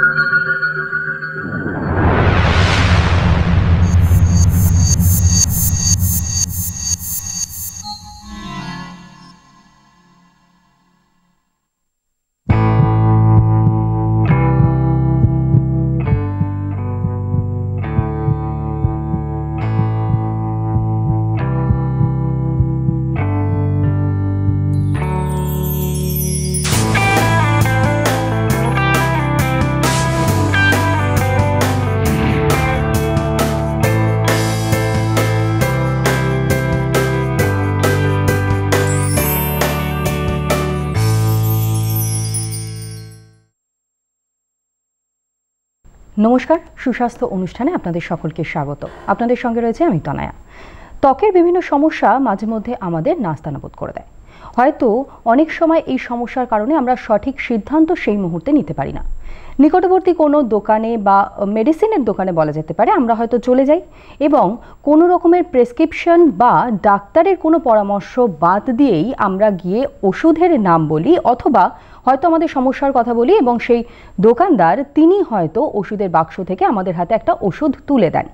Thank you. নমস্কার সুস্বাস্থ্য অনুষ্ঠানে আপনাদের সকলকে স্বাগত আপনাদের সঙ্গে রয়েছে আমি তনায়া ত্বকের বিভিন্ন সমস্যা মাঝে মধ্যে আমাদের নাস্তানাবোধ করে দেয় হয়তো অনেক সময় এই সমস্যার কারণে আমরা সঠিক সিদ্ধান্ত সেই মুহূর্তে নিতে পারি না নিকটবর্তী কোনো দোকানে বা মেডিসিনের দোকানে বলা যেতে পারে আমরা হয়তো চলে যাই এবং কোনো রকমের প্রেসক্রিপশন বা ডাক্তারের কোনো পরামর্শ বাদ দিয়েই আমরা গিয়ে ওষুধের নাম বলি অথবা হয়তো আমাদের সমস্যার কথা বলি এবং সেই দোকানদার তিনি হয়তো ওষুধের বাক্স থেকে আমাদের হাতে একটা ওষুধ তুলে দেন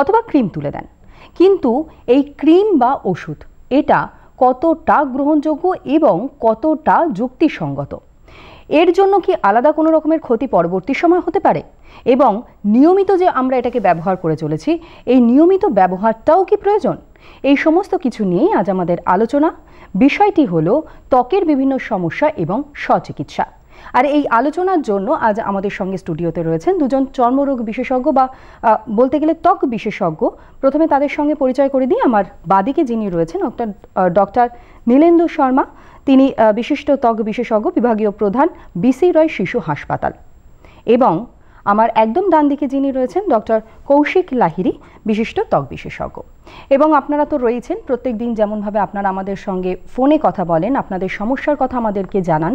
অথবা ক্রিম তুলে দেন কিন্তু এই ক্রিম বা ওষুধ এটা কতটা গ্রহণযোগ্য এবং কতটা যুক্তিসঙ্গত এর জন্য কি আলাদা কোনো রকমের ক্ষতি পরবর্তী সময় হতে পারে এবং নিয়মিত যে আমরা এটাকে ব্যবহার করে চলেছি এই নিয়মিত ব্যবহারটাও কি প্রয়োজন এই সমস্ত কিছু নিয়েই আজ আমাদের আলোচনা বিষয়টি হল ত্বকের বিভিন্ন সমস্যা এবং সচিকিৎসা আর এই আলোচনার জন্য আজ আমাদের সঙ্গে স্টুডিওতে রয়েছেন দুজন চর্মরোগ বিশেষজ্ঞ বা বলতে গেলে ত্বক বিশেষজ্ঞ প্রথমে তাদের সঙ্গে পরিচয় করে দিই আমার বাদিকে যিনি রয়েছেন ডক্টর ডক্টর নীলেন্দু শর্মা তিনি বিশিষ্ট ত্বক বিশেষজ্ঞ বিভাগীয় প্রধান বিসি রয় শিশু হাসপাতাল এবং আমার একদম ডান দিকে যিনি রয়েছেন ডক্টর কৌশিক লাহিরি বিশিষ্ট ত্বক বিশেষজ্ঞ এবং আপনারা তো রয়েছেন প্রত্যেক দিন যেমনভাবে আপনারা আমাদের সঙ্গে ফোনে কথা বলেন আপনাদের সমস্যার কথা আমাদেরকে জানান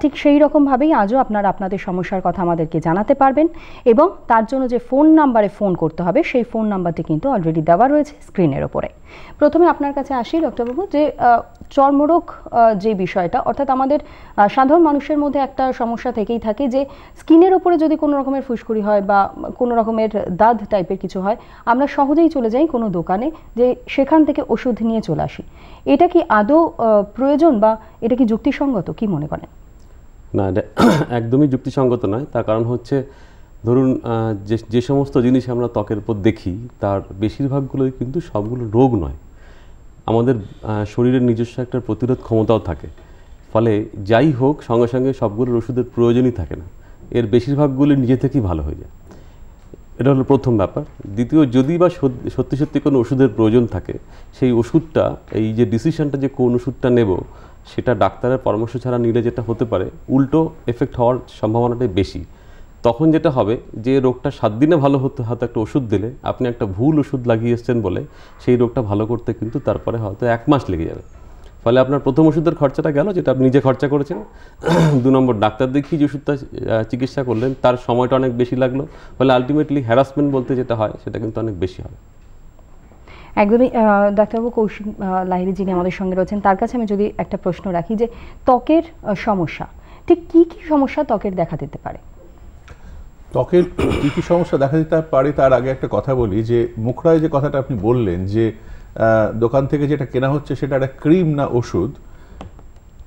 ঠিক সেই রকমভাবেই আজও আপনারা আপনাদের সমস্যার কথা আমাদেরকে জানাতে পারবেন এবং তার জন্য যে ফোন নাম্বারে ফোন করতে হবে সেই ফোন নাম্বারটি কিন্তু অলরেডি দেওয়া রয়েছে স্ক্রিনের ওপরে প্রথমে আপনার কাছে আসি ডক্টরবাবু যে চর্মরোগ যে বিষয়টা অর্থাৎ আমাদের সাধারণ মানুষের মধ্যে একটা সমস্যা থেকেই থাকে যে স্কিনের ওপরে যদি কোনো রকমের ফুসকুড়ি হয় বা কোনো রকমের দাঁত টাইপের কিছু হয় আমরা সহজেই চলে যাই কোনো দোকান মানে যে সেখান থেকে ওষুধ নিয়ে চলে আসি এটা কি আদৌ প্রয়োজন বা এটা কি যুক্তিসঙ্গত কি মনে করেন না একদমই যুক্তিসঙ্গত নয় তার কারণ হচ্ছে ধরুন যে যে সমস্ত জিনিস আমরা ত্বকের উপর দেখি তার বেশিরভাগগুলোই কিন্তু সবগুলো রোগ নয় আমাদের শরীরের নিজস্ব একটা প্রতিরোধ ক্ষমতাও থাকে ফলে যাই হোক সঙ্গে সঙ্গে সবগুলোর ওষুধের প্রয়োজনই থাকে না এর বেশিরভাগগুলি নিজে থেকেই ভালো হয়ে যায় এটা হলো প্রথম ব্যাপার দ্বিতীয় যদি বা সত্যি সত্যি কোনো ওষুধের প্রয়োজন থাকে সেই ওষুধটা এই যে ডিসিশনটা যে কোন ওষুধটা নেব সেটা ডাক্তারের পরামর্শ ছাড়া নিলে যেটা হতে পারে উল্টো এফেক্ট হওয়ার সম্ভাবনাটাই বেশি তখন যেটা হবে যে রোগটা সাত দিনে ভালো হতে হয়তো একটা ওষুধ দিলে আপনি একটা ভুল ওষুধ লাগিয়ে এসছেন বলে সেই রোগটা ভালো করতে কিন্তু তারপরে হয়তো এক মাস লেগে যাবে ফলে আপনার প্রথম ওষুধের খরচাটা গেল যেটা আপনি নিজে খরচা করেছেন দু নম্বর ডাক্তার দেখিয়ে যে ওষুধটা চিকিৎসা করলেন তার সময়টা অনেক বেশি লাগলো ফলে আলটিমেটলি হ্যারাসমেন্ট বলতে যেটা হয় সেটা কিন্তু অনেক বেশি হয় একদমই ডাক্তারবাবু কৌশিক লাহিরি যিনি আমাদের সঙ্গে রয়েছেন তার কাছে আমি যদি একটা প্রশ্ন রাখি যে ত্বকের সমস্যা ঠিক কি কি সমস্যা ত্বকের দেখা দিতে পারে ত্বকের কী কী সমস্যা দেখা দিতে পারে তার আগে একটা কথা বলি যে মুখরায় যে কথাটা আপনি বললেন যে দোকান থেকে যেটা কেনা হচ্ছে সেটা একটা ক্রিম না ওষুধ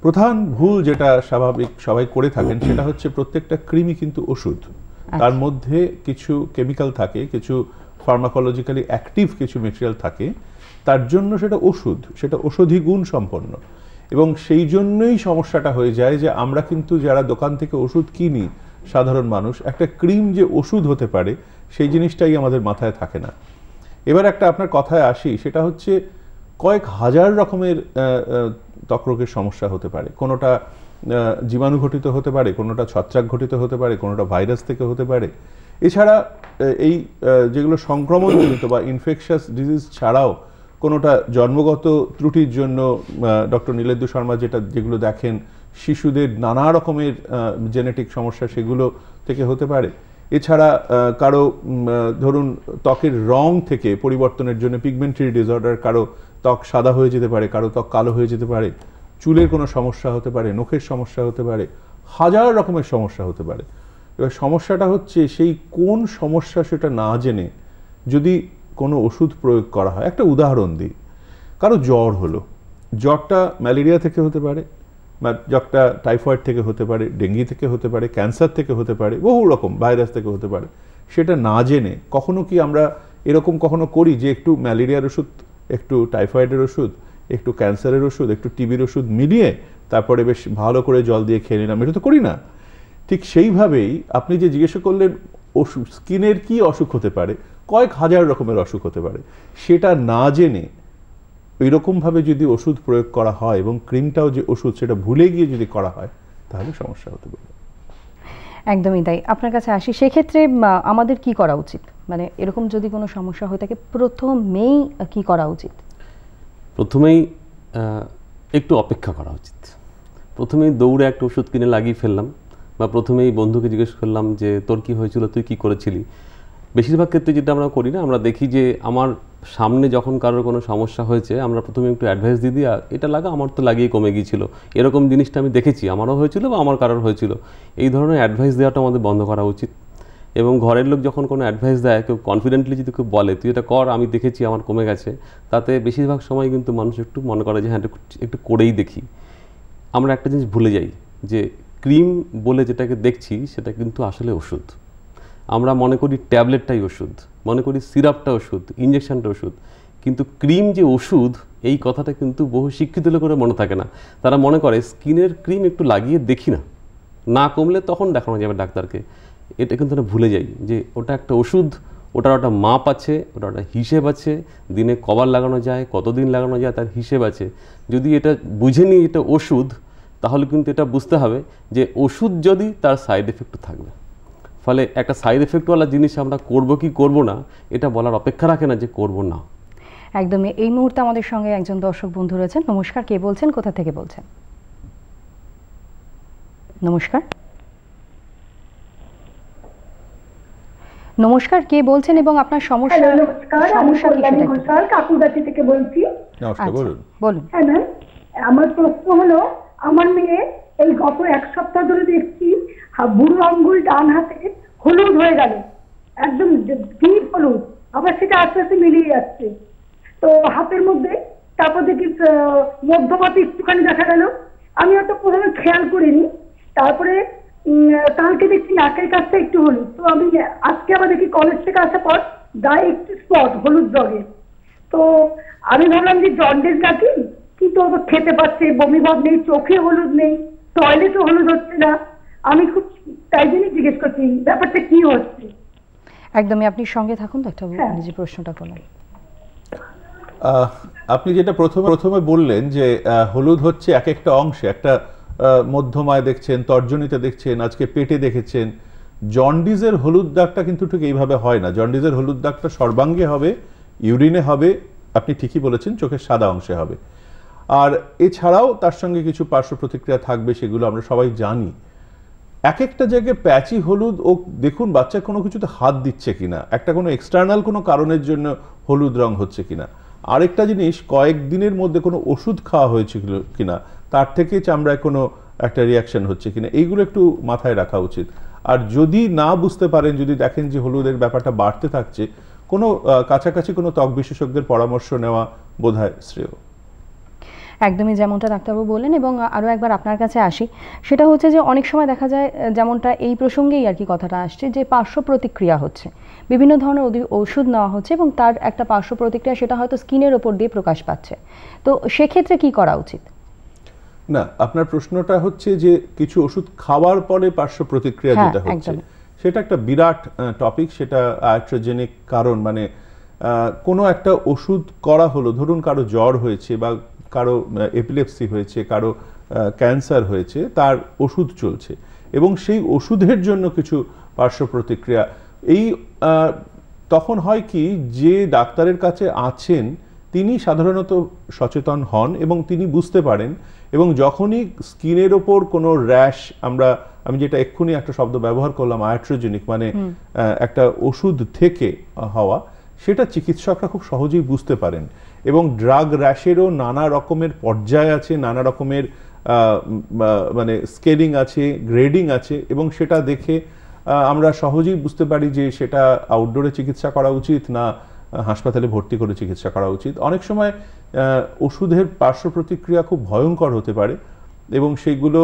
প্রধান ভুল যেটা স্বাভাবিক সবাই করে থাকেন সেটা হচ্ছে প্রত্যেকটা ক্রিমই কিন্তু ওষুধ আচ্ছা। তার মধ্যে কিছু কেমিক্যাল থাকে কিছু ফার্মাকোলজিক্যালি অ্যাক্টিভ কিছু মেটেরিয়াল থাকে তার জন্য সেটা ওষুধ সেটা ওষুধি গুণ সম্পন্ন এবং সেই জন্যই সমস্যাটা হয়ে যায় যে আমরা কিন্তু যারা দোকান থেকে ওষুধ কিনি সাধারণ মানুষ একটা ক্রিম যে ওষুধ হতে পারে সেই জিনিসটাই আমাদের মাথায় থাকে না এবার একটা আপনার কথায় আসি সেটা হচ্ছে কয়েক হাজার রকমের তক্রকের সমস্যা হতে পারে কোনোটা জীবাণু ঘটিত হতে পারে কোনোটা ছত্রাক ঘটিত হতে পারে কোনোটা ভাইরাস থেকে হতে পারে এছাড়া এই যেগুলো সংক্রমণজনিত বা ইনফেকশাস ডিজিজ ছাড়াও কোনোটা জন্মগত ত্রুটির জন্য ডক্টর নীলেন্দু শর্মা যেটা যেগুলো দেখেন শিশুদের নানা রকমের জেনেটিক সমস্যা সেগুলো থেকে হতে পারে এছাড়া কারো ধরুন ত্বকের রং থেকে পরিবর্তনের জন্য পিগমেন্টারি ডিসঅর্ডার কারো ত্বক সাদা হয়ে যেতে পারে কারো ত্বক কালো হয়ে যেতে পারে চুলের কোনো সমস্যা হতে পারে নখের সমস্যা হতে পারে হাজার রকমের সমস্যা হতে পারে এবার সমস্যাটা হচ্ছে সেই কোন সমস্যা সেটা না জেনে যদি কোনো ওষুধ প্রয়োগ করা হয় একটা উদাহরণ দিই কারো জ্বর হলো জ্বরটা ম্যালেরিয়া থেকে হতে পারে বা যকটা টাইফয়েড থেকে হতে পারে ডেঙ্গি থেকে হতে পারে ক্যান্সার থেকে হতে পারে বহু রকম ভাইরাস থেকে হতে পারে সেটা না জেনে কখনো কি আমরা এরকম কখনো করি যে একটু ম্যালেরিয়ার ওষুধ একটু টাইফয়েডের ওষুধ একটু ক্যান্সারের ওষুধ একটু টিবির ওষুধ মিলিয়ে তারপরে বেশ ভালো করে জল দিয়ে খেয়ে নিলাম এটা তো করি না ঠিক সেইভাবেই আপনি যে জিজ্ঞেস করলেন অসুখ স্কিনের কি অসুখ হতে পারে কয়েক হাজার রকমের অসুখ হতে পারে সেটা না জেনে ওই যদি ওষুধ প্রয়োগ করা হয় এবং ক্রিমটাও যে ওষুধ সেটা ভুলে গিয়ে যদি করা হয় তাহলে সমস্যা হতে পারে একদমই তাই আপনার কাছে আসি সেক্ষেত্রে আমাদের কি করা উচিত মানে এরকম যদি কোনো সমস্যা হয়ে থাকে প্রথমেই কি করা উচিত প্রথমেই একটু অপেক্ষা করা উচিত প্রথমেই দৌড়ে একটা ওষুধ কিনে লাগিয়ে ফেললাম বা প্রথমেই বন্ধুকে জিজ্ঞেস করলাম যে তোর কি হয়েছিল তুই কি করেছিলি বেশিরভাগ ক্ষেত্রে যেটা আমরা করি না আমরা দেখি যে আমার সামনে যখন কারোর কোনো সমস্যা হয়েছে আমরা প্রথমে একটু অ্যাডভাইস দিয়ে দিই এটা লাগা আমার তো লাগিয়ে কমে গিয়েছিল এরকম জিনিসটা আমি দেখেছি আমারও হয়েছিল বা আমার কারোর হয়েছিল এই ধরনের অ্যাডভাইস দেওয়াটা আমাদের বন্ধ করা উচিত এবং ঘরের লোক যখন কোনো অ্যাডভাইস দেয় কেউ কনফিডেন্টলি যদি কেউ বলে তুই এটা কর আমি দেখেছি আমার কমে গেছে তাতে বেশিরভাগ সময় কিন্তু মানুষ একটু মনে করে যে হ্যাঁ একটু করেই দেখি আমরা একটা জিনিস ভুলে যাই যে ক্রিম বলে যেটাকে দেখছি সেটা কিন্তু আসলে ওষুধ আমরা মনে করি ট্যাবলেটটাই ওষুধ মনে করি সিরাপটা ওষুধ ইঞ্জেকশানটা ওষুধ কিন্তু ক্রিম যে ওষুধ এই কথাটা কিন্তু বহু শিক্ষিত লোকের মনে থাকে না তারা মনে করে স্কিনের ক্রিম একটু লাগিয়ে দেখি না না কমলে তখন দেখানো যাবে ডাক্তারকে এটা কিন্তু আমরা ভুলে যাই যে ওটা একটা ওষুধ ওটার একটা মাপ আছে ওটা একটা হিসেব আছে দিনে কবার লাগানো যায় কতদিন লাগানো যায় তার হিসেব আছে যদি এটা বুঝে নিই এটা ওষুধ তাহলে কিন্তু এটা বুঝতে হবে যে ওষুধ যদি তার সাইড এফেক্ট থাকবে ফলে একটা সাইড এফেক্টওয়ালা জিনিস আমরা করব কি করব না এটা বলার অপেক্ষা রাখে না যে করব না একদমই এই মুহূর্তে আমাদের সঙ্গে একজন দর্শক বন্ধু রয়েছেন নমস্কার কে বলছেন কোথা থেকে বলছেন নমস্কার নমস্কার কে বলছেন এবং আপনার সমস্যা সমস্যা কি থেকে বলছি নমস্কার আচ্ছা, বলুন বলুন হ্যাঁ আমার প্রশ্ন হলো আমার মেয়ে এই গত এক সপ্তাহ ধরে দেখছি আর বুড়ো আঙ্গুল ডান হাতে হলুদ হয়ে গেল একদম ডিপ হলুদ আবার সেটা আস্তে আস্তে মিলিয়ে যাচ্ছে তো হাতের মধ্যে তারপর দেখি মধ্যপাতে একটুখানি দেখা গেল আমি অত প্রথমে খেয়াল করিনি তারপরে কালকে দেখছি নাকের কাছটা একটু হলুদ তো আমি আজকে আবার দেখি কলেজ থেকে আসার পর গায়ে একটু স্পট হলুদ রঙের তো আমি ভাবলাম যে জন্ডিস নাকি কিন্তু খেতে পাচ্ছে বমি ভাব নেই চোখে হলুদ নেই টয়লেটও হলুদ হচ্ছে না আমি খুব তাই জন্য জিজ্ঞেস করছি ব্যাপারটা কি হচ্ছে একদমই আপনি সঙ্গে থাকুন ডাক্তারবাবু আপনি হ্যাঁ। যে প্রশ্নটা করলেন আপনি যেটা প্রথমে প্রথমে বললেন যে হলুদ হচ্ছে এক একটা অংশে একটা মধ্যমায় দেখছেন তর্জনীতে দেখছেন আজকে পেটে দেখেছেন জন্ডিজের হলুদ দাগটা কিন্তু ঠিক এইভাবে হয় না জন্ডিজের হলুদ দাগটা সর্বাঙ্গে হবে ইউরিনে হবে আপনি ঠিকই বলেছেন চোখের সাদা অংশে হবে আর এছাড়াও তার সঙ্গে কিছু পার্শ্ব প্রতিক্রিয়া থাকবে সেগুলো আমরা সবাই জানি এক একটা জায়গায় প্যাচি হলুদ ও দেখুন বাচ্চা কোনো কিছুতে হাত দিচ্ছে কিনা একটা কোনো এক্সটার্নাল কোনো কারণের জন্য হলুদ রং হচ্ছে কিনা আরেকটা জিনিস কয়েকদিনের মধ্যে কোনো ওষুধ খাওয়া হয়েছিল কিনা তার থেকে চামড়ায় কোনো একটা রিয়াকশন হচ্ছে কিনা এইগুলো একটু মাথায় রাখা উচিত আর যদি না বুঝতে পারেন যদি দেখেন যে হলুদের ব্যাপারটা বাড়তে থাকছে কোনো কাছাকাছি কোনো ত্বক বিশেষজ্ঞের পরামর্শ নেওয়া বোধহয় শ্রেয় একদমই যেমনটা ডাক্তারবাবু বললেন এবং আরও একবার আপনার কাছে আসি সেটা হচ্ছে যে অনেক সময় দেখা যায় যেমনটা এই প্রসঙ্গেই আর কি কথাটা আসছে যে পার্শ্ব প্রতিক্রিয়া হচ্ছে বিভিন্ন ধরনের ওষুধ নেওয়া হচ্ছে এবং তার একটা পার্শ্ব প্রতিক্রিয়া সেটা হয়তো স্কিনের ওপর দিয়ে প্রকাশ পাচ্ছে তো সেক্ষেত্রে কি করা উচিত না আপনার প্রশ্নটা হচ্ছে যে কিছু ওষুধ খাওয়ার পরে পার্শ্ব প্রতিক্রিয়া হ্যাঁ, যেটা হচ্ছে সেটা একটা বিরাট টপিক সেটা আয়ট্রোজেনিক কারণ মানে কোনো একটা ওষুধ করা হলো ধরুন কারো জ্বর হয়েছে বা কারো এপিলেপসি হয়েছে কারো ক্যান্সার হয়েছে তার ওষুধ চলছে এবং সেই ওষুধের জন্য কিছু পার্শ্ব প্রতিক্রিয়া এই তখন হয় কি যে ডাক্তারের কাছে আছেন তিনি সাধারণত সচেতন হন এবং তিনি বুঝতে পারেন এবং যখনই স্কিনের ওপর কোনো র্যাশ আমরা আমি যেটা এক্ষুনি একটা শব্দ ব্যবহার করলাম আয়াট্রোজেনিক মানে একটা ওষুধ থেকে হওয়া সেটা চিকিৎসকরা খুব সহজেই বুঝতে পারেন এবং ড্রাগ র্যাশেরও নানা রকমের পর্যায় আছে নানা রকমের মানে স্কেলিং আছে গ্রেডিং আছে এবং সেটা দেখে আমরা সহজেই বুঝতে পারি যে সেটা আউটডোরে চিকিৎসা করা উচিত না হাসপাতালে ভর্তি করে চিকিৎসা করা উচিত অনেক সময় ওষুধের পার্শ্ব প্রতিক্রিয়া খুব ভয়ঙ্কর হতে পারে এবং সেগুলো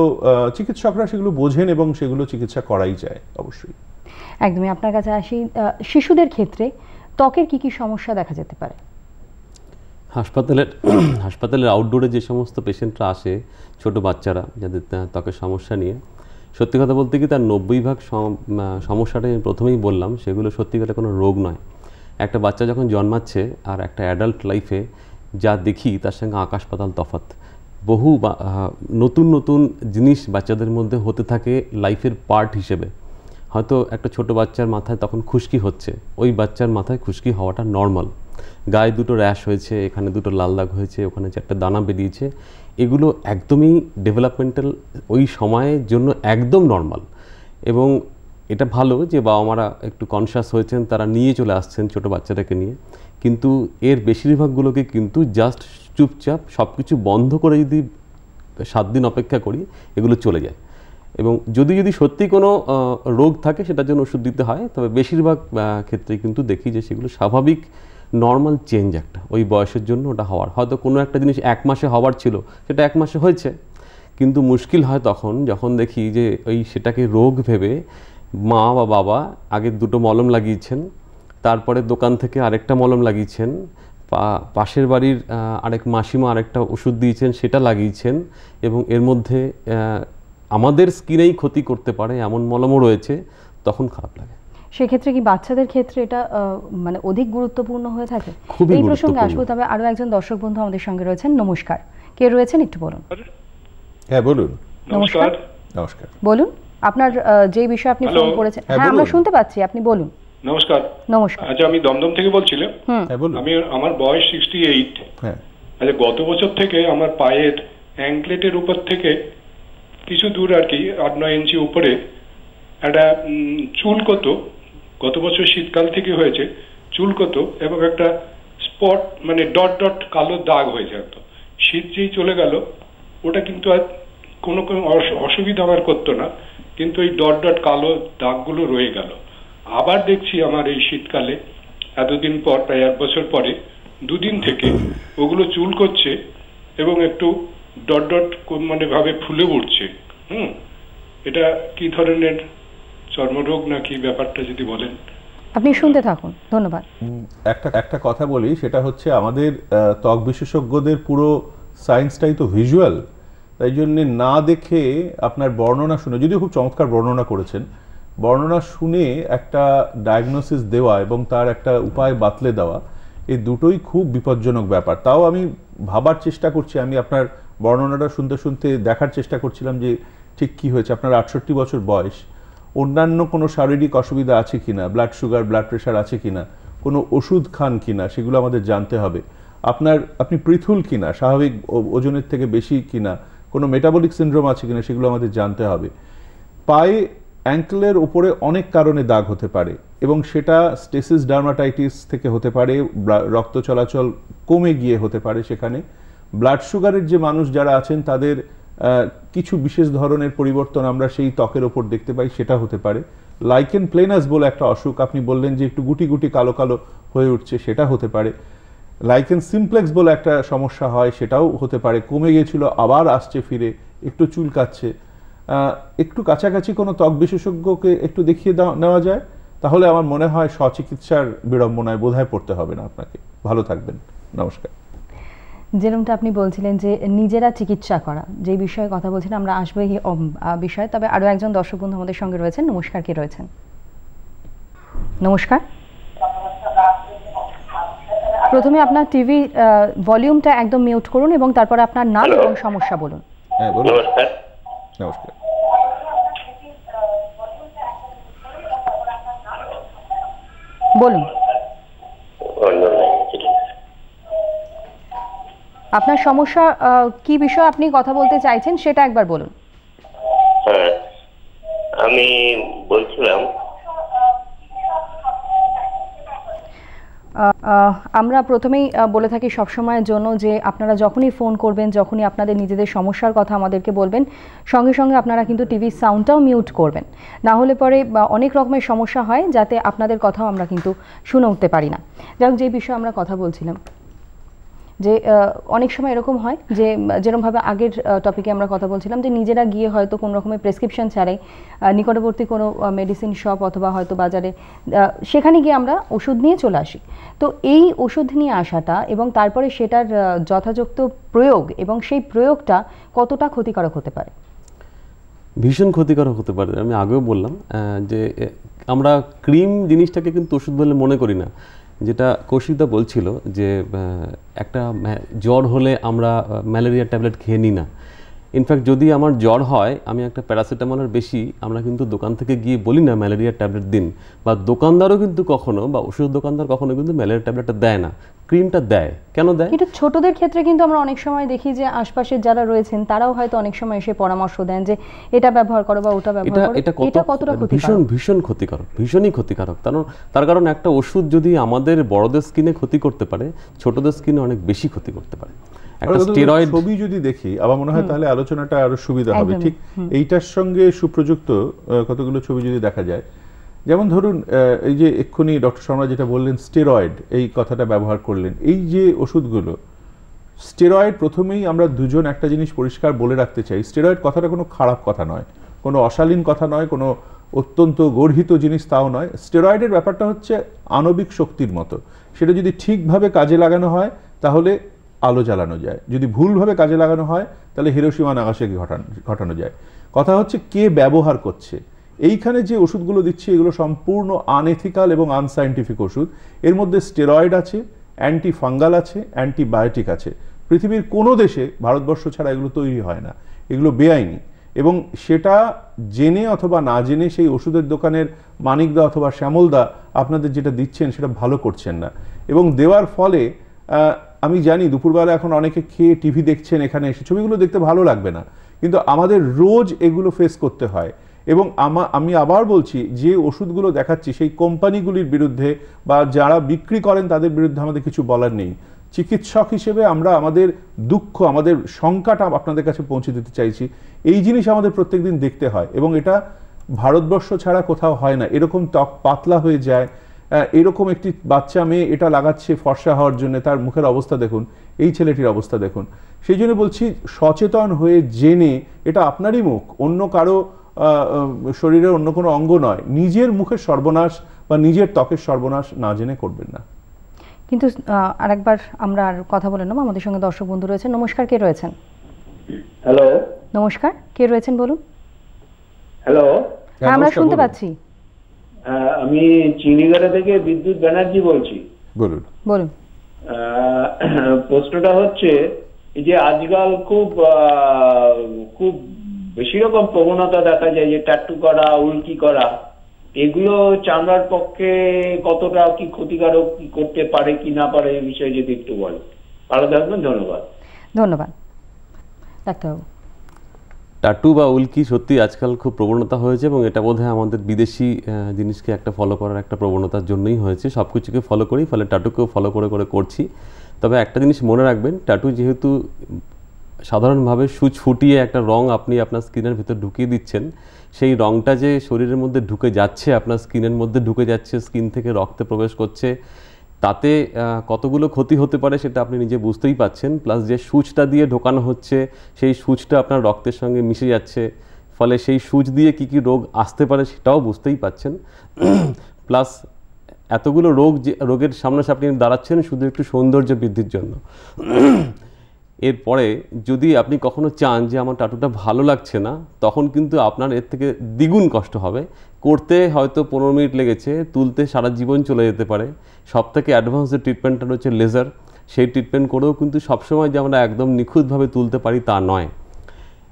চিকিৎসকরা সেগুলো বোঝেন এবং সেগুলো চিকিৎসা করাই যায় অবশ্যই একদমই আপনার কাছে আসি শিশুদের ক্ষেত্রে ত্বকের কি কি সমস্যা দেখা যেতে পারে হাসপাতালের হাসপাতালের আউটডোরে যে সমস্ত পেশেন্টরা আসে ছোট বাচ্চারা যাদের ত্বকের সমস্যা নিয়ে সত্যি কথা বলতে কি তার নব্বই ভাগ সমস্যাটা আমি প্রথমেই বললাম সেগুলো সত্যিকারে কোনো রোগ নয় একটা বাচ্চা যখন জন্মাচ্ছে আর একটা অ্যাডাল্ট লাইফে যা দেখি তার সঙ্গে আকাশ পাতাল তফাত বহু নতুন নতুন জিনিস বাচ্চাদের মধ্যে হতে থাকে লাইফের পার্ট হিসেবে হয়তো একটা ছোট বাচ্চার মাথায় তখন খুশকি হচ্ছে ওই বাচ্চার মাথায় খুশকি হওয়াটা নর্মাল গায়ে দুটো র্যাশ হয়েছে এখানে দুটো লাল দাগ হয়েছে ওখানে চারটা দানা বেরিয়েছে এগুলো একদমই ডেভেলপমেন্টাল ওই সময়ের জন্য একদম নর্মাল এবং এটা ভালো যে বাবা মারা একটু কনসিয়াস হয়েছেন তারা নিয়ে চলে আসছেন ছোট বাচ্চাটাকে নিয়ে কিন্তু এর বেশিরভাগগুলোকে কিন্তু জাস্ট চুপচাপ সব কিছু বন্ধ করে যদি সাত দিন অপেক্ষা করি এগুলো চলে যায় এবং যদি যদি সত্যি কোনো রোগ থাকে সেটার জন্য ওষুধ দিতে হয় তবে বেশিরভাগ ক্ষেত্রে কিন্তু দেখি যে সেগুলো স্বাভাবিক নর্মাল চেঞ্জ একটা ওই বয়সের জন্য ওটা হওয়ার হয়তো কোনো একটা জিনিস এক মাসে হওয়ার ছিল সেটা এক মাসে হয়েছে কিন্তু মুশকিল হয় তখন যখন দেখি যে ওই সেটাকে রোগ ভেবে মা বা বাবা আগে দুটো মলম লাগিয়েছেন তারপরে দোকান থেকে আরেকটা মলম লাগিয়েছেন পাশের বাড়ির আরেক মাসিমা আরেকটা ওষুধ দিয়েছেন সেটা লাগিয়েছেন এবং এর মধ্যে আমাদের স্কিনেই ক্ষতি করতে পারে এমন মলমও রয়েছে তখন খারাপ লাগে সেক্ষেত্রে কি বাচ্চাদের ক্ষেত্রে এটা মানে অধিক গুরুত্বপূর্ণ হয়ে থাকে এই প্রসঙ্গে আসবো তবে আরো একজন দর্শক বন্ধু আমাদের সঙ্গে রয়েছেন নমস্কার কে রয়েছেন একটু বলুন হ্যাঁ বলুন নমস্কার নমস্কার বলুন আপনার যে বিষয়ে আপনি ফোন করেছেন হ্যাঁ, হ্যাঁ আমরা শুনতে পাচ্ছি আপনি বলুন নমস্কার নমস্কার আচ্ছা আমি দমদম থেকে বলছিলাম হ্যাঁ, আমি আমার বয়স সিক্সটি হ্যাঁ। এইট আচ্ছা গত বছর থেকে আমার পায়ের অ্যাঙ্কলেটের উপর থেকে কিছু দূর আর কি আট নয় ইঞ্চি উপরে একটা চুল কত গত বছর শীতকাল থেকে হয়েছে চুল কত এবং একটা স্পট মানে ডট ডট কালো দাগ হয়ে যেত শীত যেই চলে গেল ওটা কিন্তু আর কোনো কোনো অসুবিধা আমার করতো না কিন্তু এই ডট ডট কালো দাগগুলো রয়ে গেল আবার দেখছি আমার এই শীতকালে এতদিন পর প্রায় এক বছর পরে দুদিন থেকে ওগুলো চুল করছে এবং একটু ডট ডট মানে ভাবে ফুলে উঠছে হুম এটা কি ধরনের চর্মরোগ নাকি ব্যাপারটা যদি বলেন আপনি শুনতে থাকুন ধন্যবাদ একটা একটা কথা বলি সেটা হচ্ছে আমাদের ত্বক বিশেষজ্ঞদের পুরো সায়েন্সটাই তো ভিজুয়াল তাই জন্যে না দেখে আপনার বর্ণনা শুনে যদিও খুব চমৎকার বর্ণনা করেছেন বর্ণনা শুনে একটা ডায়াগনোসিস দেওয়া এবং তার একটা উপায় বাতলে দেওয়া এই দুটোই খুব বিপজ্জনক ব্যাপার তাও আমি ভাবার চেষ্টা করছি আমি আপনার বর্ণনাটা শুনতে শুনতে দেখার চেষ্টা করছিলাম যে ঠিক কি হয়েছে আপনার আটষট্টি বছর বয়স অন্যান্য কোনো শারীরিক অসুবিধা আছে কি না ব্লাড সুগার ব্লাড প্রেশার আছে কি না কোনো ওষুধ খান কি না সেগুলো আমাদের জানতে হবে আপনার আপনি পৃথুল কি না স্বাভাবিক ওজনের থেকে বেশি কি না কোনো মেটাবলিক সিন্ড্রোম আছে কি না সেগুলো আমাদের জানতে হবে পায়ে অ্যাঙ্কেলের ওপরে অনেক কারণে দাগ হতে পারে এবং সেটা স্টেসিস ডার্মাটাইটিস থেকে হতে পারে রক্ত চলাচল কমে গিয়ে হতে পারে সেখানে ব্লাড সুগারের যে মানুষ যারা আছেন তাদের কিছু বিশেষ ধরনের পরিবর্তন আমরা সেই ত্বকের ওপর দেখতে পাই সেটা হতে পারে লাইকেন প্লেনাস বলে একটা অসুখ আপনি বললেন যে একটু গুটি গুটি কালো কালো হয়ে উঠছে সেটা হতে পারে লাইকেন সিমপ্লেক্স বলে একটা সমস্যা হয় সেটাও হতে পারে কমে গিয়েছিল আবার আসছে ফিরে একটু চুল কাচ্ছে একটু কাছাকাছি কোনো ত্বক বিশেষজ্ঞকে একটু দেখিয়ে নেওয়া যায় তাহলে আমার মনে হয় সচিকিৎসার বিড়ম্বনায় বোধহয় পড়তে হবে না আপনাকে ভালো থাকবেন নমস্কার যেরকমটা আপনি বলছিলেন যে নিজেরা চিকিৎসা করা যে বিষয়ে কথা বলছেন আমরা আসবো এই বিষয়ে তবে আরও একজন দর্শক বন্ধু আমাদের সঙ্গে রয়েছেন নমস্কার কে রয়েছেন নমস্কার প্রথমে আপনার টিভি ভলিউমটা একদম মিউট করুন এবং তারপর আপনার নাম এবং সমস্যা বলুন হ্যাঁ, বলুন নমস্কার বলুন আপনার সমস্যা কি বিষয়ে আপনি কথা বলতে চাইছেন সেটা একবার বলুন হ্যাঁ, আমি বলছিলাম আমরা প্রথমেই বলে থাকি সবসময়ের জন্য যে আপনারা যখনই ফোন করবেন যখনই আপনাদের নিজেদের সমস্যার কথা আমাদেরকে বলবেন সঙ্গে সঙ্গে আপনারা কিন্তু টিভির সাউন্ডটাও মিউট করবেন না হলে পরে অনেক রকমের সমস্যা হয় যাতে আপনাদের কথাও আমরা কিন্তু শুনে উঠতে পারি না যাই যে বিষয়ে আমরা কথা বলছিলাম যে অনেক সময় এরকম হয় যে যেরকমভাবে আগের টপিকে আমরা কথা বলছিলাম যে নিজেরা গিয়ে হয়তো কোনো রকমের প্রেসক্রিপশন ছাড়াই নিকটবর্তী কোনো মেডিসিন শপ অথবা হয়তো বাজারে সেখানে গিয়ে আমরা ওষুধ নিয়ে চলে আসি তো এই ওষুধ নিয়ে আসাটা এবং তারপরে সেটার যথাযথ প্রয়োগ এবং সেই প্রয়োগটা কতটা ক্ষতিকারক হতে পারে ভীষণ ক্ষতিকারক হতে পারে আমি আগেও বললাম যে আমরা ক্রিম জিনিসটাকে কিন্তু ওষুধ বলে মনে করি না যেটা কৌশিকদা বলছিল যে একটা জ্বর হলে আমরা ম্যালেরিয়া ট্যাবলেট খেয়ে নিই না ইনফ্যাক্ট যদি আমার জ্বর হয় আমি একটা প্যারাসিটামলের বেশি আমরা কিন্তু দোকান থেকে গিয়ে বলি না ম্যালেরিয়ার ট্যাবলেট দিন বা দোকানদারও কিন্তু কখনো বা ওষুধ দোকানদার কখনো কিন্তু ম্যালেরিয়ার ট্যাবলেটটা দেয় না ক্রিমটা দেয় কেন দেয় এটা ছোটদের ক্ষেত্রে কিন্তু আমরা অনেক সময় দেখি যে আশপাশের যারা রয়েছেন তারাও হয়তো অনেক সময় এসে পরামর্শ দেন যে এটা ব্যবহার করো বা ওটা ব্যবহার করো এটা এটা কতটা ভীষণ ভীষণ ক্ষতিকারক ভীষণই ক্ষতিকারক কারণ তার কারণ একটা ওষুধ যদি আমাদের বড়দের স্কিনে ক্ষতি করতে পারে ছোটদের স্কিনে অনেক বেশি ক্ষতি করতে পারে স্টেরয়েড ছবি যদি দেখি আবার মনে হয় তাহলে আলোচনাটা আরো সুবিধা হবে ঠিক এইটার সঙ্গে সুপ্রযুক্ত কতগুলো ছবি যদি দেখা যায় যেমন ধরুন এই যে এক্ষুনি ডক্টর শর্মা যেটা বললেন স্টেরয়েড এই কথাটা ব্যবহার করলেন এই যে ওষুধগুলো স্টেরয়েড প্রথমেই আমরা দুজন একটা জিনিস পরিষ্কার বলে রাখতে চাই স্টেরয়েড কথাটা কোনো খারাপ কথা নয় কোনো অশালীন কথা নয় কোনো অত্যন্ত গর্হিত জিনিস তাও নয় স্টেরয়েডের ব্যাপারটা হচ্ছে আণবিক শক্তির মতো সেটা যদি ঠিকভাবে কাজে লাগানো হয় তাহলে আলো জ্বালানো যায় যদি ভুলভাবে কাজে লাগানো হয় তাহলে হিরোসীমান আকাশে ঘটানো ঘটানো যায় কথা হচ্ছে কে ব্যবহার করছে এইখানে যে ওষুধগুলো দিচ্ছে এগুলো সম্পূর্ণ আনএথিক্যাল এবং আনসাইন্টিফিক ওষুধ এর মধ্যে স্টেরয়েড আছে অ্যান্টি ফাঙ্গাল আছে অ্যান্টিবায়োটিক আছে পৃথিবীর কোনো দেশে ভারতবর্ষ ছাড়া এগুলো তৈরি হয় না এগুলো বেআইনি এবং সেটা জেনে অথবা না জেনে সেই ওষুধের দোকানের মানিকদা অথবা শ্যামলদা আপনাদের যেটা দিচ্ছেন সেটা ভালো করছেন না এবং দেওয়ার ফলে আমি জানি দুপুরবেলা এখন অনেকে খেয়ে টিভি দেখছেন এখানে এসে ছবিগুলো দেখতে ভালো লাগবে না কিন্তু আমাদের রোজ এগুলো ফেস করতে হয় এবং আমি আবার বলছি যে ওষুধগুলো দেখাচ্ছি সেই কোম্পানিগুলির বিরুদ্ধে বা যারা বিক্রি করেন তাদের বিরুদ্ধে আমাদের কিছু বলার নেই চিকিৎসক হিসেবে আমরা আমাদের দুঃখ আমাদের শঙ্কাটা আপনাদের কাছে পৌঁছে দিতে চাইছি এই জিনিস আমাদের প্রত্যেক দিন দেখতে হয় এবং এটা ভারতবর্ষ ছাড়া কোথাও হয় না এরকম ত্বক পাতলা হয়ে যায় এরকম একটি বাচ্চা মেয়ে এটা লাগাচ্ছে ফর্সা হওয়ার জন্য তার মুখের অবস্থা দেখুন এই ছেলেটির অবস্থা দেখুন সেই জন্য বলছি সচেতন হয়ে জেনে এটা আপনারই মুখ অন্য কারো শরীরের অন্য কোনো অঙ্গ নয় নিজের মুখের সর্বনাশ বা নিজের ত্বকের সর্বনাশ না জেনে করবেন না কিন্তু আরেকবার আমরা আর কথা বলে নেব আমাদের সঙ্গে দর্শক বন্ধু রয়েছেন নমস্কার কে রয়েছেন হ্যালো নমস্কার কে রয়েছেন বলুন হ্যালো হ্যাঁ আমরা হ্যাঁ, শুনতে পাচ্ছি আমি চিংড়িগড়া থেকে বিদ্যুৎ ব্যানার্জি বলছি বলুন বলুন প্রশ্নটা হচ্ছে যে আজকাল খুব খুব বেশি রকম প্রবণতা দেখা যায় যে ট্যাটু করা উল্কি করা এগুলো চামড়ার পক্ষে কতটা কি ক্ষতিকারক কি করতে পারে কি না পারে এই বিষয়ে যদি একটু বলেন ভালো থাকবেন ধন্যবাদ ধন্যবাদ ডাক্তারবাবু টাটু বা উল্কি সত্যি আজকাল খুব প্রবণতা হয়েছে এবং এটা বোধহয় আমাদের বিদেশি জিনিসকে একটা ফলো করার একটা প্রবণতার জন্যই হয়েছে সব কিছুকে ফলো করি ফলে টাটুকেও ফলো করে করে করছি তবে একটা জিনিস মনে রাখবেন টাটু যেহেতু সাধারণভাবে সুচ ফুটিয়ে একটা রং আপনি আপনার স্কিনের ভিতর ঢুকিয়ে দিচ্ছেন সেই রংটা যে শরীরের মধ্যে ঢুকে যাচ্ছে আপনার স্কিনের মধ্যে ঢুকে যাচ্ছে স্কিন থেকে রক্তে প্রবেশ করছে তাতে কতগুলো ক্ষতি হতে পারে সেটা আপনি নিজে বুঝতেই পাচ্ছেন প্লাস যে সুচটা দিয়ে ঢোকানো হচ্ছে সেই সুচটা আপনার রক্তের সঙ্গে মিশে যাচ্ছে ফলে সেই সুচ দিয়ে কি কি রোগ আসতে পারে সেটাও বুঝতেই পাচ্ছেন প্লাস এতগুলো রোগ যে রোগের আপনি দাঁড়াচ্ছেন শুধু একটু সৌন্দর্য বৃদ্ধির জন্য এরপরে যদি আপনি কখনো চান যে আমার টাটুটা ভালো লাগছে না তখন কিন্তু আপনার এর থেকে দ্বিগুণ কষ্ট হবে করতে হয়তো পনেরো মিনিট লেগেছে তুলতে সারা জীবন চলে যেতে পারে সব থেকে অ্যাডভান্স যে ট্রিটমেন্টটা হচ্ছে লেজার সেই ট্রিটমেন্ট করেও কিন্তু সবসময় যে আমরা একদম নিখুঁতভাবে তুলতে পারি তা নয়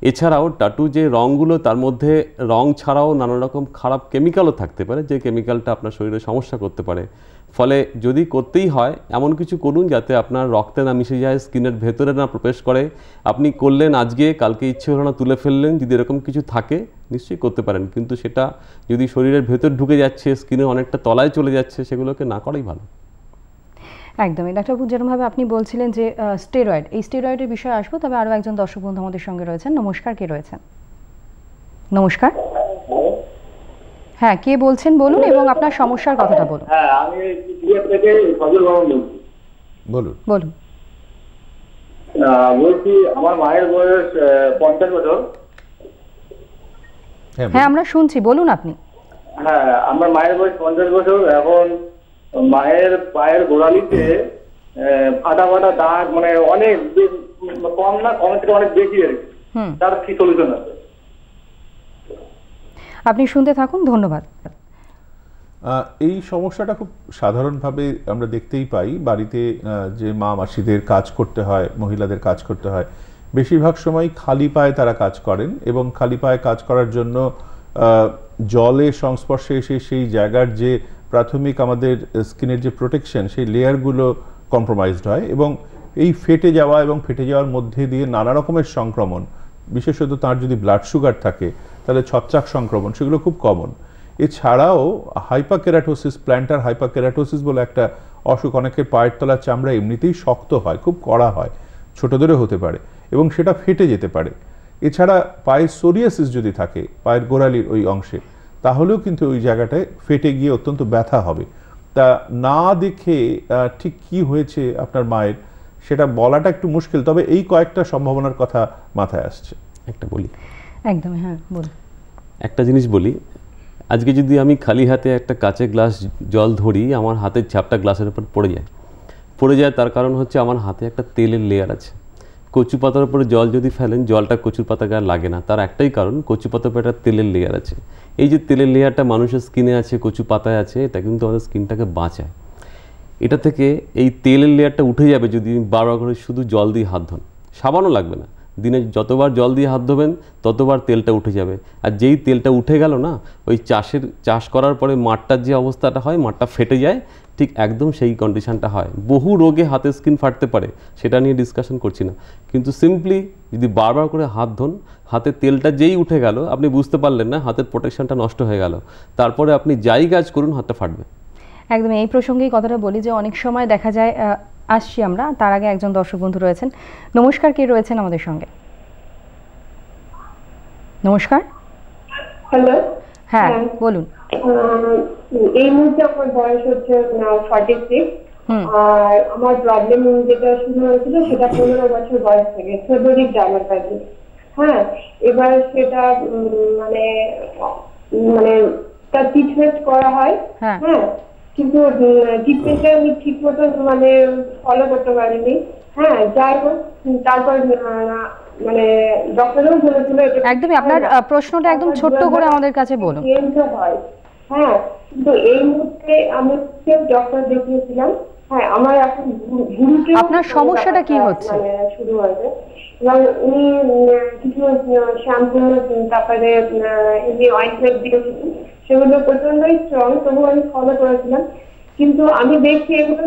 এছাড়াও টাটু যে রঙগুলো তার মধ্যে রং ছাড়াও নানা রকম খারাপ কেমিক্যালও থাকতে পারে যে কেমিক্যালটা আপনার শরীরে সমস্যা করতে পারে ফলে যদি করতেই হয় এমন কিছু করুন যাতে আপনার রক্তে না মিশে যায় স্কিনের ভেতরে না প্রবেশ করে আপনি করলেন আজকে কালকে ইচ্ছে হলো না তুলে ফেললেন যদি এরকম কিছু থাকে নিশ্চয়ই করতে পারেন কিন্তু সেটা যদি শরীরের ভেতর ঢুকে যাচ্ছে স্কিনের অনেকটা তলায় চলে যাচ্ছে সেগুলোকে না করাই ভালো একদমই ডাক্তারবাবু যেরকমভাবে আপনি বলছিলেন যে স্টেরয়েড এই স্টেরয়েডের বিষয়ে আসবো তবে আরও একজন দর্শক বন্ধু আমাদের সঙ্গে রয়েছেন নমস্কার কে রয়েছেন নমস্কার হ্যাঁ কে বলছেন বলুন এবং আপনার সমস্যার কথাটা বলুন হ্যাঁ আমি থেকে ফজল বলুন বলুন বলছি আমার মায়ের বয়স পঞ্চাশ বছর হ্যাঁ, হ্যাঁ আমরা শুনছি বলুন আপনি হ্যাঁ আমার মায়ের বয়স পঞ্চাশ বছর এখন মায়ের পায়ের গোড়ালিতে ফাটা ফাটা দাগ মানে অনেক কম না কম থেকে অনেক বেশি আর তার কি সলিউশন আছে আপনি শুনতে থাকুন ধন্যবাদ এই সমস্যাটা খুব সাধারণভাবে আমরা দেখতেই পাই বাড়িতে যে মা মাসিদের কাজ করতে হয় মহিলাদের কাজ করতে হয় বেশিরভাগ সময় খালি পায়ে তারা কাজ করেন এবং খালি পায়ে কাজ করার জন্য জলে সংস্পর্শে এসে সেই জায়গার যে প্রাথমিক আমাদের স্কিনের যে প্রোটেকশন সেই লেয়ারগুলো কম্প্রোমাইজড হয় এবং এই ফেটে যাওয়া এবং ফেটে যাওয়ার মধ্যে দিয়ে নানা রকমের সংক্রমণ বিশেষত তার যদি ব্লাড সুগার থাকে তাহলে ছত্রাক সংক্রমণ সেগুলো খুব কমন এছাড়াও হাইপাকেরাটোসিস প্ল্যান্টার হাইপাকেরাটোসিস বলে একটা অসুখ অনেকের পায়ের তলার চামড়া এমনিতেই শক্ত হয় খুব কড়া হয় ছোটদেরও হতে পারে এবং সেটা ফেটে যেতে পারে এছাড়া পায়ের সোরিয়াসিস যদি থাকে পায়ের গোড়ালির ওই অংশে তাহলেও কিন্তু ওই জায়গাটায় ফেটে গিয়ে অত্যন্ত ব্যথা হবে তা না দেখে ঠিক কি হয়েছে আপনার মায়ের সেটা বলাটা একটু মুশকিল তবে এই কয়েকটা সম্ভাবনার কথা মাথায় আসছে একটা বলি একদম হ্যাঁ বল একটা জিনিস বলি আজকে যদি আমি খালি হাতে একটা কাঁচের গ্লাস জল ধরি আমার হাতের ছাপটা গ্লাসের উপর পড়ে যায় পড়ে যায় তার কারণ হচ্ছে আমার হাতে একটা তেলের লেয়ার আছে কচু পাতার উপরে জল যদি ফেলেন জলটা কচুর পাতা গায়ে লাগে না তার একটাই কারণ কচু পাতার উপরে একটা তেলের লেয়ার আছে এই যে তেলের লেয়ারটা মানুষের স্কিনে আছে কচু পাতায় আছে এটা কিন্তু আমাদের স্কিনটাকে বাঁচায় এটা থেকে এই তেলের লেয়ারটা উঠে যাবে যদি বারবার করে শুধু জল দিয়ে হাত ধন সাবানও লাগবে না দিনে যতবার জল দিয়ে হাত ধোবেন ততবার তেলটা উঠে যাবে আর যেই তেলটা উঠে গেল না ওই চাষের চাষ করার পরে মাঠটার যে অবস্থাটা হয় মাঠটা ফেটে যায় ঠিক একদম সেই কন্ডিশানটা হয় বহু রোগে হাতের স্কিন ফাটতে পারে সেটা নিয়ে ডিসকাশন করছি না কিন্তু সিম্পলি যদি বারবার করে হাত ধোন হাতে তেলটা যেই উঠে গেল আপনি বুঝতে পারলেন না হাতের প্রোটেকশনটা নষ্ট হয়ে গেল তারপরে আপনি যাই কাজ করুন হাতটা ফাটবে একদম এই প্রসঙ্গেই কথাটা বলি যে অনেক সময় দেখা যায় আসছি আমরা তার আগে একজন দর্শক বন্ধু রয়েছেন নমস্কার কে রয়েছেন আমাদের সঙ্গে নমস্কার হ্যালো হ্যাঁ বলুন এই মুহূর্তে আমার বয়স হচ্ছে ফর্টি আর আমার প্রবলেম যেটা শুরু হয়েছিল সেটা পনেরো বছর বয়স থেকে ফেব্রুয়ারি জানার কাছে হ্যাঁ এবার সেটা মানে মানে তার ট্রিটমেন্ট করা হয় হ্যাঁ, হ্যাঁ কিন্তু ট্রিটমেন্টটা ঠিক মতো মানে ফলো করতে পারিনি হ্যাঁ যাই হোক তারপর মানে ডক্টরও বলেছিল একদম আপনার প্রশ্নটা একদম ছোট্ট করে আমাদের কাছে বলুন হয় হ্যাঁ কিন্তু এই মুহূর্তে আমি ডক্টর দেখিয়েছিলাম হ্যাঁ আমার এখন আপনার সমস্যাটা কি হচ্ছে মানে শ্যাম্পু তারপরে এমনি সেগুলো প্রচন্ডই স্ট্রং তবু আমি ফলো করেছিলাম কিন্তু আমি দেখছি এগুলো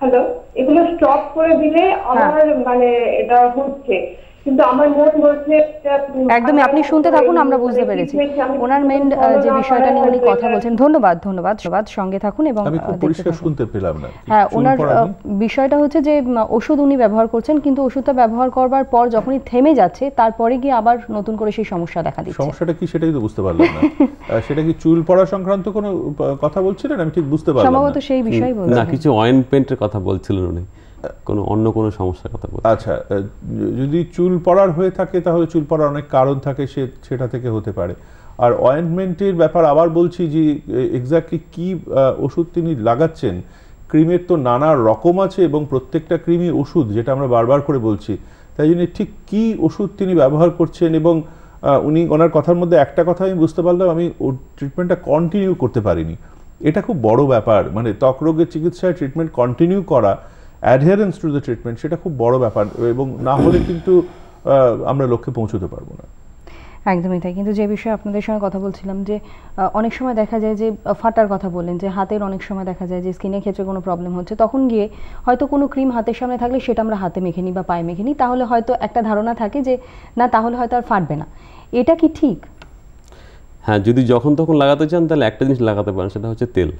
হ্যালো এগুলো স্টপ করে দিলে হ্যাঁ। আমার মানে এটা হচ্ছে একদমই আপনি শুনতে থাকুন আমরা বুঝতে পেরেছি ওনার মেন যে বিষয়টা নিয়ে উনি কথা বলছেন ধন্যবাদ ধন্যবাদ সবাদ সঙ্গে থাকুন এবং শুনতে পেলাম না হ্যাঁ ওনার বিষয়টা হচ্ছে যে ওষুধ উনি ব্যবহার করছেন কিন্তু ওষুধটা ব্যবহার করবার পর যখনই থেমে যাচ্ছে তারপরে গিয়ে আবার নতুন করে সেই সমস্যা দেখা দিচ্ছে সমস্যাটা কি সেটাই তো বুঝতে পারলাম না সেটা কি চুল পড়া সংক্রান্ত কোনো কথা বলছিলেন আমি ঠিক বুঝতে পারলাম না সম্ভবত সেই বিষয়ে বলছেন না কিছু অয়েন্টমেন্টের কথা বলছিলেন উনি কোনো অন্য কোনো সমস্যার কথা বলছি আচ্ছা যদি চুল পড়ার হয়ে থাকে তাহলে চুল পড়ার অনেক কারণ থাকে সে সেটা থেকে হতে পারে আর অয়েন্টমেন্টের ব্যাপার আবার বলছি যে এক্স্যাক্টলি কি ওষুধ তিনি লাগাচ্ছেন ক্রিমের তো নানা রকম আছে এবং প্রত্যেকটা ক্রিমই ওষুধ যেটা আমরা বারবার করে বলছি তাই জন্য ঠিক কি ওষুধ তিনি ব্যবহার করছেন এবং উনি ওনার কথার মধ্যে একটা কথা আমি বুঝতে পারলাম আমি ও ট্রিটমেন্টটা কন্টিনিউ করতে পারিনি এটা খুব বড় ব্যাপার মানে ত্বক রোগের চিকিৎসায় ট্রিটমেন্ট কন্টিনিউ করা অ্যাডহেরেন্স টু দ্য ট্রিটমেন্ট সেটা খুব বড় ব্যাপার এবং না হলে কিন্তু আমরা লক্ষ্যে পৌঁছতে পারবো না একদমই তাই কিন্তু যে বিষয়ে আপনাদের সঙ্গে কথা বলছিলাম যে অনেক সময় দেখা যায় যে ফাটার কথা বললেন যে হাতের অনেক সময় দেখা যায় যে স্কিনের ক্ষেত্রে কোনো প্রবলেম হচ্ছে তখন গিয়ে হয়তো কোনো ক্রিম হাতের সামনে থাকলে সেটা আমরা হাতে মেখে নিই বা পায়ে মেখে নিই তাহলে হয়তো একটা ধারণা থাকে যে না তাহলে হয়তো আর ফাটবে না এটা কি ঠিক হ্যাঁ যদি যখন তখন লাগাতে চান তাহলে একটা জিনিস লাগাতে পারেন সেটা হচ্ছে তেল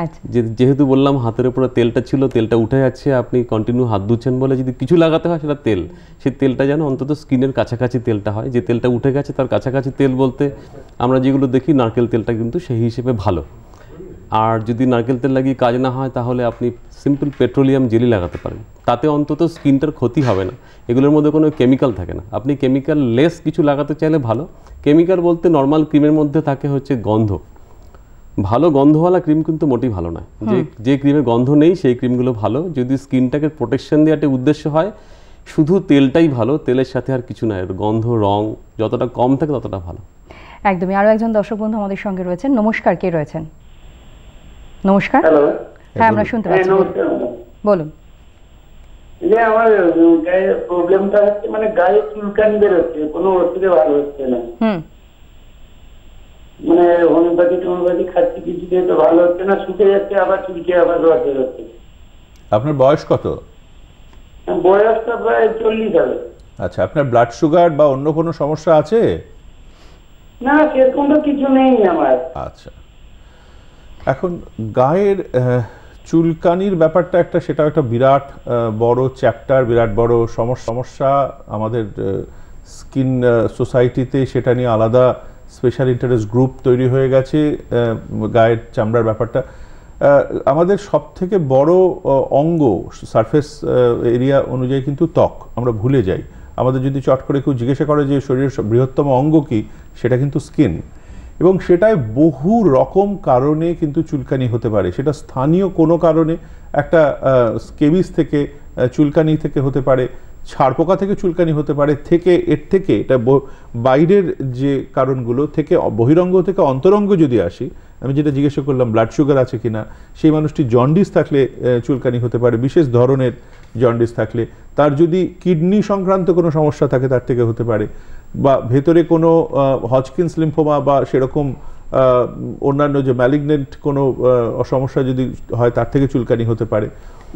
আচ্ছা। যেহেতু বললাম হাতের উপরে তেলটা ছিল তেলটা উঠে যাচ্ছে আপনি কন্টিনিউ হাত ধুচ্ছেন বলে যদি কিছু লাগাতে হয় সেটা তেল সেই তেলটা যেন অন্তত স্কিনের কাছাকাছি তেলটা হয় যে তেলটা উঠে গেছে তার কাছাকাছি তেল বলতে আমরা যেগুলো দেখি নারকেল তেলটা কিন্তু সেই হিসেবে ভালো আর যদি নারকেল তেল লাগিয়ে কাজ না হয় তাহলে আপনি সিম্পল পেট্রোলিয়াম জেলি লাগাতে পারেন তাতে অন্তত স্কিনটার ক্ষতি হবে না এগুলোর মধ্যে কোনো কেমিক্যাল থাকে না আপনি কেমিক্যাল লেস কিছু লাগাতে চাইলে ভালো কেমিক্যাল বলতে নর্মাল ক্রিমের মধ্যে থাকে হচ্ছে গন্ধ ভালো গন্ধওয়ালা ক্রিম কিন্তু মোটেই ভালো নয় যে যে ক্রিমে গন্ধ নেই সেই ক্রিমগুলো ভালো যদি স্কিনটাকে প্রোটেকশন দেওয়ার উদ্দেশ্য হয় শুধু তেলটাই ভালো তেলের সাথে আর কিছু নয় গন্ধ রং যতটা কম থাকে ততটা ভালো একদমই আরও একজন দর্শক বন্ধু আমাদের সঙ্গে রয়েছেন নমস্কার কে রয়েছেন নমস্কার হ্যাঁ আমরা শুনতে হ্যাঁ, পাচ্ছি বলুন যে আমার গায়ে প্রবলেমটা হচ্ছে মানে গায়ে চুলকানি বেরোচ্ছে কোনো ওষুধে ভালো হচ্ছে না হুম মানে হোমিওপ্যাথি টোমিওপ্যাথি খাচ্ছি কিছু দিয়ে তো ভালো হচ্ছে না শুকে যাচ্ছে আবার চুলকে আবার রস যাচ্ছে আপনার বয়স কত হ্যাঁ, বয়সটা প্রায় চল্লিশ হবে আচ্ছা আপনার ব্লাড সুগার বা অন্য কোনো সমস্যা আছে না সেরকম তো কিছু নেই আমার আচ্ছা এখন গায়ের চুলকানির ব্যাপারটা একটা সেটা একটা বিরাট বড় চ্যাপ্টার বিরাট বড় সমস্যা আমাদের স্কিন সোসাইটিতে সেটা নিয়ে আলাদা স্পেশাল ইন্টারেস্ট গ্রুপ তৈরি হয়ে গেছে গায়ের চামড়ার ব্যাপারটা আমাদের সব থেকে বড় অঙ্গ সারফেস এরিয়া অনুযায়ী কিন্তু ত্বক আমরা ভুলে যাই আমাদের যদি চট করে কেউ জিজ্ঞাসা করে যে শরীরের বৃহত্তম অঙ্গ কি সেটা কিন্তু স্কিন এবং সেটায় বহু রকম কারণে কিন্তু চুলকানি হতে পারে সেটা স্থানীয় কোনো কারণে একটা স্কেবিস থেকে চুলকানি থেকে হতে পারে পোকা থেকে চুলকানি হতে পারে থেকে এর থেকে এটা বাইরের যে কারণগুলো থেকে বহিরঙ্গ থেকে অন্তরঙ্গ যদি আসি আমি যেটা জিজ্ঞাসা করলাম ব্লাড সুগার আছে কিনা সেই মানুষটি জন্ডিস থাকলে চুলকানি হতে পারে বিশেষ ধরনের জন্ডিস থাকলে তার যদি কিডনি সংক্রান্ত কোনো সমস্যা থাকে তার থেকে হতে পারে বা ভেতরে কোনো হজকিন লিম্ফোমা বা সেরকম অন্যান্য যে ম্যালিগনেন্ট কোনো সমস্যা যদি হয় তার থেকে চুলকানি হতে পারে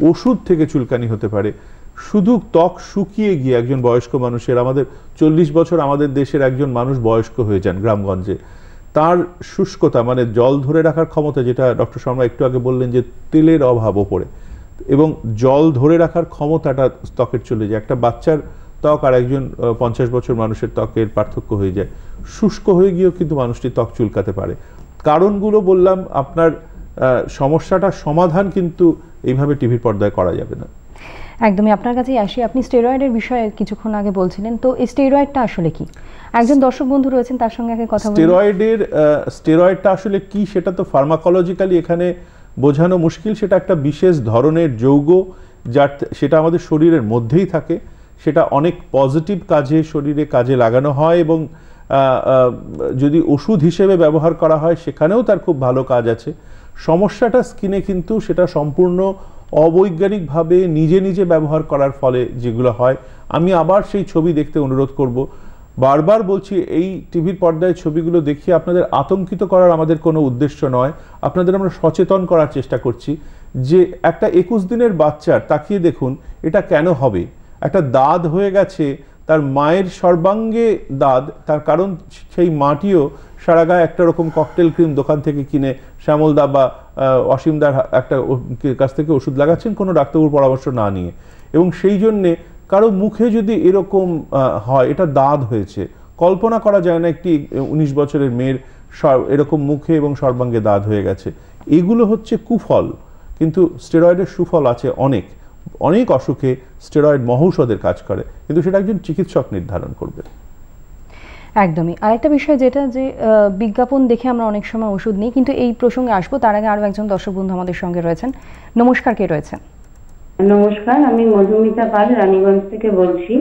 ওষুধ থেকে চুলকানি হতে পারে শুধু ত্বক শুকিয়ে গিয়ে একজন বয়স্ক মানুষের আমাদের চল্লিশ বছর আমাদের দেশের একজন মানুষ বয়স্ক হয়ে যান গ্রামগঞ্জে তার শুষ্কতা মানে জল ধরে রাখার ক্ষমতা যেটা ডক্টর শর্মা একটু আগে বললেন যে তেলের অভাব ওপরে এবং জল ধরে রাখার ক্ষমতাটা ত্বকের চলে যায় একটা বাচ্চার ত্বক আর একজন পঞ্চাশ বছর মানুষের ত্বকের পার্থক্য হয়ে যায় শুষ্ক হয়ে গিয়েও কিন্তু মানুষটি ত্বক চুলকাতে পারে কারণগুলো বললাম আপনার সমস্যাটা সমাধান কিন্তু এইভাবে টিভির পর্দায় করা যাবে না একদমই আপনার কাছে আসি আপনি স্টেরয়েডের বিষয়ে কিছুক্ষণ আগে বলছিলেন তো এই স্টেরয়েডটা আসলে কি একজন দর্শক বন্ধু রয়েছেন তার সঙ্গে আগে কথা স্টেরয়েডের স্টেরয়েডটা আসলে কি সেটা তো ফার্মাকোলজিক্যালি এখানে বোঝানো মুশকিল সেটা একটা বিশেষ ধরনের যৌগ যার সেটা আমাদের শরীরের মধ্যেই থাকে সেটা অনেক পজিটিভ কাজে শরীরে কাজে লাগানো হয় এবং যদি ওষুধ হিসেবে ব্যবহার করা হয় সেখানেও তার খুব ভালো কাজ আছে সমস্যাটা স্কিনে কিন্তু সেটা সম্পূর্ণ অবৈজ্ঞানিকভাবে নিজে নিজে ব্যবহার করার ফলে যেগুলো হয় আমি আবার সেই ছবি দেখতে অনুরোধ করব বারবার বলছি এই টিভির পর্দায় ছবিগুলো দেখিয়ে আপনাদের আতঙ্কিত করার আমাদের কোনো উদ্দেশ্য নয় আপনাদের আমরা সচেতন করার চেষ্টা করছি যে একটা একুশ দিনের বাচ্চার তাকিয়ে দেখুন এটা কেন হবে একটা দাঁত হয়ে গেছে তার মায়ের সর্বাঙ্গে দাঁত তার কারণ সেই মাটিও সারা গায়ে একটা রকম ককটেল ক্রিম দোকান থেকে কিনে শ্যামলদা বা অসীমদার একটা কাছ থেকে ওষুধ লাগাচ্ছেন কোনো ডাক্তারবাবুর পরামর্শ না নিয়ে এবং সেই জন্যে কারো মুখে যদি এরকম হয় এটা দাঁত হয়েছে কল্পনা করা যায় না একটি উনিশ বছরের মেয়ের এরকম মুখে এবং সর্বাঙ্গে দাঁত হয়ে গেছে এগুলো হচ্ছে কুফল কিন্তু স্টেরয়েডের সুফল আছে অনেক অনেক অসুখে স্টেরয়েড মহৌষধের কাজ করে কিন্তু সেটা একজন চিকিৎসক নির্ধারণ করবে একদমই আরেকটা বিষয় যেটা যে বিজ্ঞাপন দেখে আমরা অনেক সময় ওষুধ নিই কিন্তু এই প্রসঙ্গে আসবো তার আগে আরও একজন দর্শক বন্ধু আমাদের সঙ্গে রয়েছেন নমস্কার কে রয়েছেন নমস্কার আমি মধুমিতা পাল রানীগঞ্জ থেকে বলছি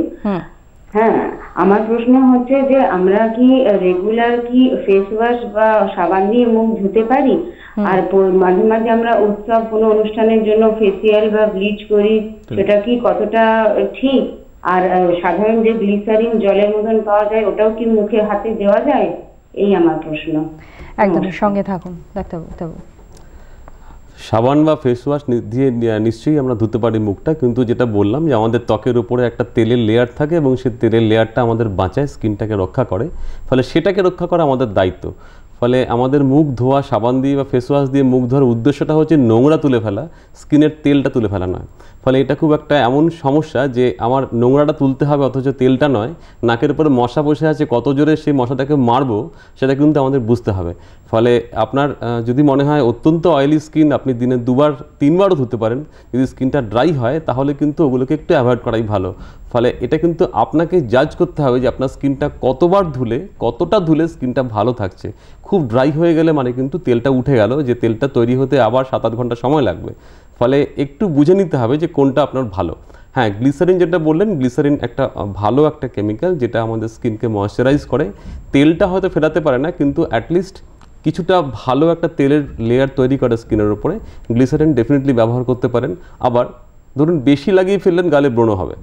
হ্যাঁ আমার প্রশ্ন হচ্ছে যে আমরা কি রেগুলার কি ফেস ওয়াশ বা সাবান দিয়ে মুখ ধুতে পারি আর মাঝে মাঝে আমরা উৎসব কোনো অনুষ্ঠানের জন্য ফেসিয়াল বা ব্লিচ করি সেটা কি কতটা ঠিক আর সাধারণ যে গ্লিসারিন জলের মতন পাওয়া যায় ওটাও কি মুখে হাতে দেওয়া যায় এই আমার প্রশ্ন একদম সঙ্গে থাকুন ডাক্তারবাবু সাবান বা ফেস ওয়াশ দিয়ে নিশ্চয়ই আমরা ধুতে পারি মুখটা কিন্তু যেটা বললাম যে আমাদের ত্বকের উপরে একটা তেলের লেয়ার থাকে এবং সেই তেলের লেয়ারটা আমাদের বাঁচায় স্কিনটাকে রক্ষা করে ফলে সেটাকে রক্ষা করা আমাদের দায়িত্ব ফলে আমাদের মুখ ধোয়া সাবান দিয়ে বা ফেস ওয়াশ দিয়ে মুখ ধোয়ার উদ্দেশ্যটা হচ্ছে নোংরা তুলে ফেলা স্কিনের তেলটা তুলে ফেলা নয় ফলে এটা খুব একটা এমন সমস্যা যে আমার নোংরাটা তুলতে হবে অথচ তেলটা নয় নাকের উপরে মশা বসে আছে কত জোরে সেই মশাটাকে মারবো সেটা কিন্তু আমাদের বুঝতে হবে ফলে আপনার যদি মনে হয় অত্যন্ত অয়েলি স্কিন আপনি দিনে দুবার তিনবারও ধুতে পারেন যদি স্কিনটা ড্রাই হয় তাহলে কিন্তু ওগুলোকে একটু অ্যাভয়েড করাই ভালো ফলে এটা কিন্তু আপনাকে জাজ করতে হবে যে আপনার স্কিনটা কতবার ধুলে কতটা ধুলে স্কিনটা ভালো থাকছে খুব ড্রাই হয়ে গেলে মানে কিন্তু তেলটা উঠে গেল যে তেলটা তৈরি হতে আবার সাত আট ঘন্টা সময় লাগবে ফলে একটু বুঝে নিতে হবে যে কোনটা আপনার ভালো হ্যাঁ গ্লিসারিন যেটা বললেন গ্লিসারিন একটা ভালো একটা কেমিক্যাল যেটা আমাদের স্কিনকে ময়শ্চারাইজ করে তেলটা হয়তো ফেরাতে পারে না কিন্তু অ্যাটলিস্ট কিছুটা ভালো একটা তেলের লেয়ার তৈরি করে স্কিনের উপরে গ্লিসারিন ডেফিনেটলি ব্যবহার করতে পারেন আবার ধরুন বেশি লাগিয়ে ফেললেন গালে ব্রণ হবে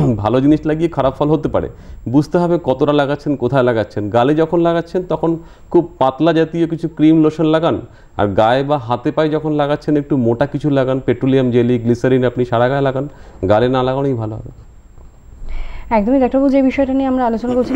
ভালো জিনিস লাগিয়ে খারাপ ফল হতে পারে বুঝতে হবে কতটা লাগাচ্ছেন কোথায় লাগাচ্ছেন গালে যখন লাগাচ্ছেন তখন খুব পাতলা জাতীয় কিছু ক্রিম লোশন লাগান আর গায়ে বা হাতে পায়ে যখন লাগাচ্ছেন একটু মোটা কিছু লাগান পেট্রোলিয়াম জেলি গ্লিসারিন আপনি সারা গায়ে লাগান গালে না লাগানোই ভালো হবে একদমই ডাক্তারবাবু যে বিষয়টা নিয়ে আমরা আলোচনা করছি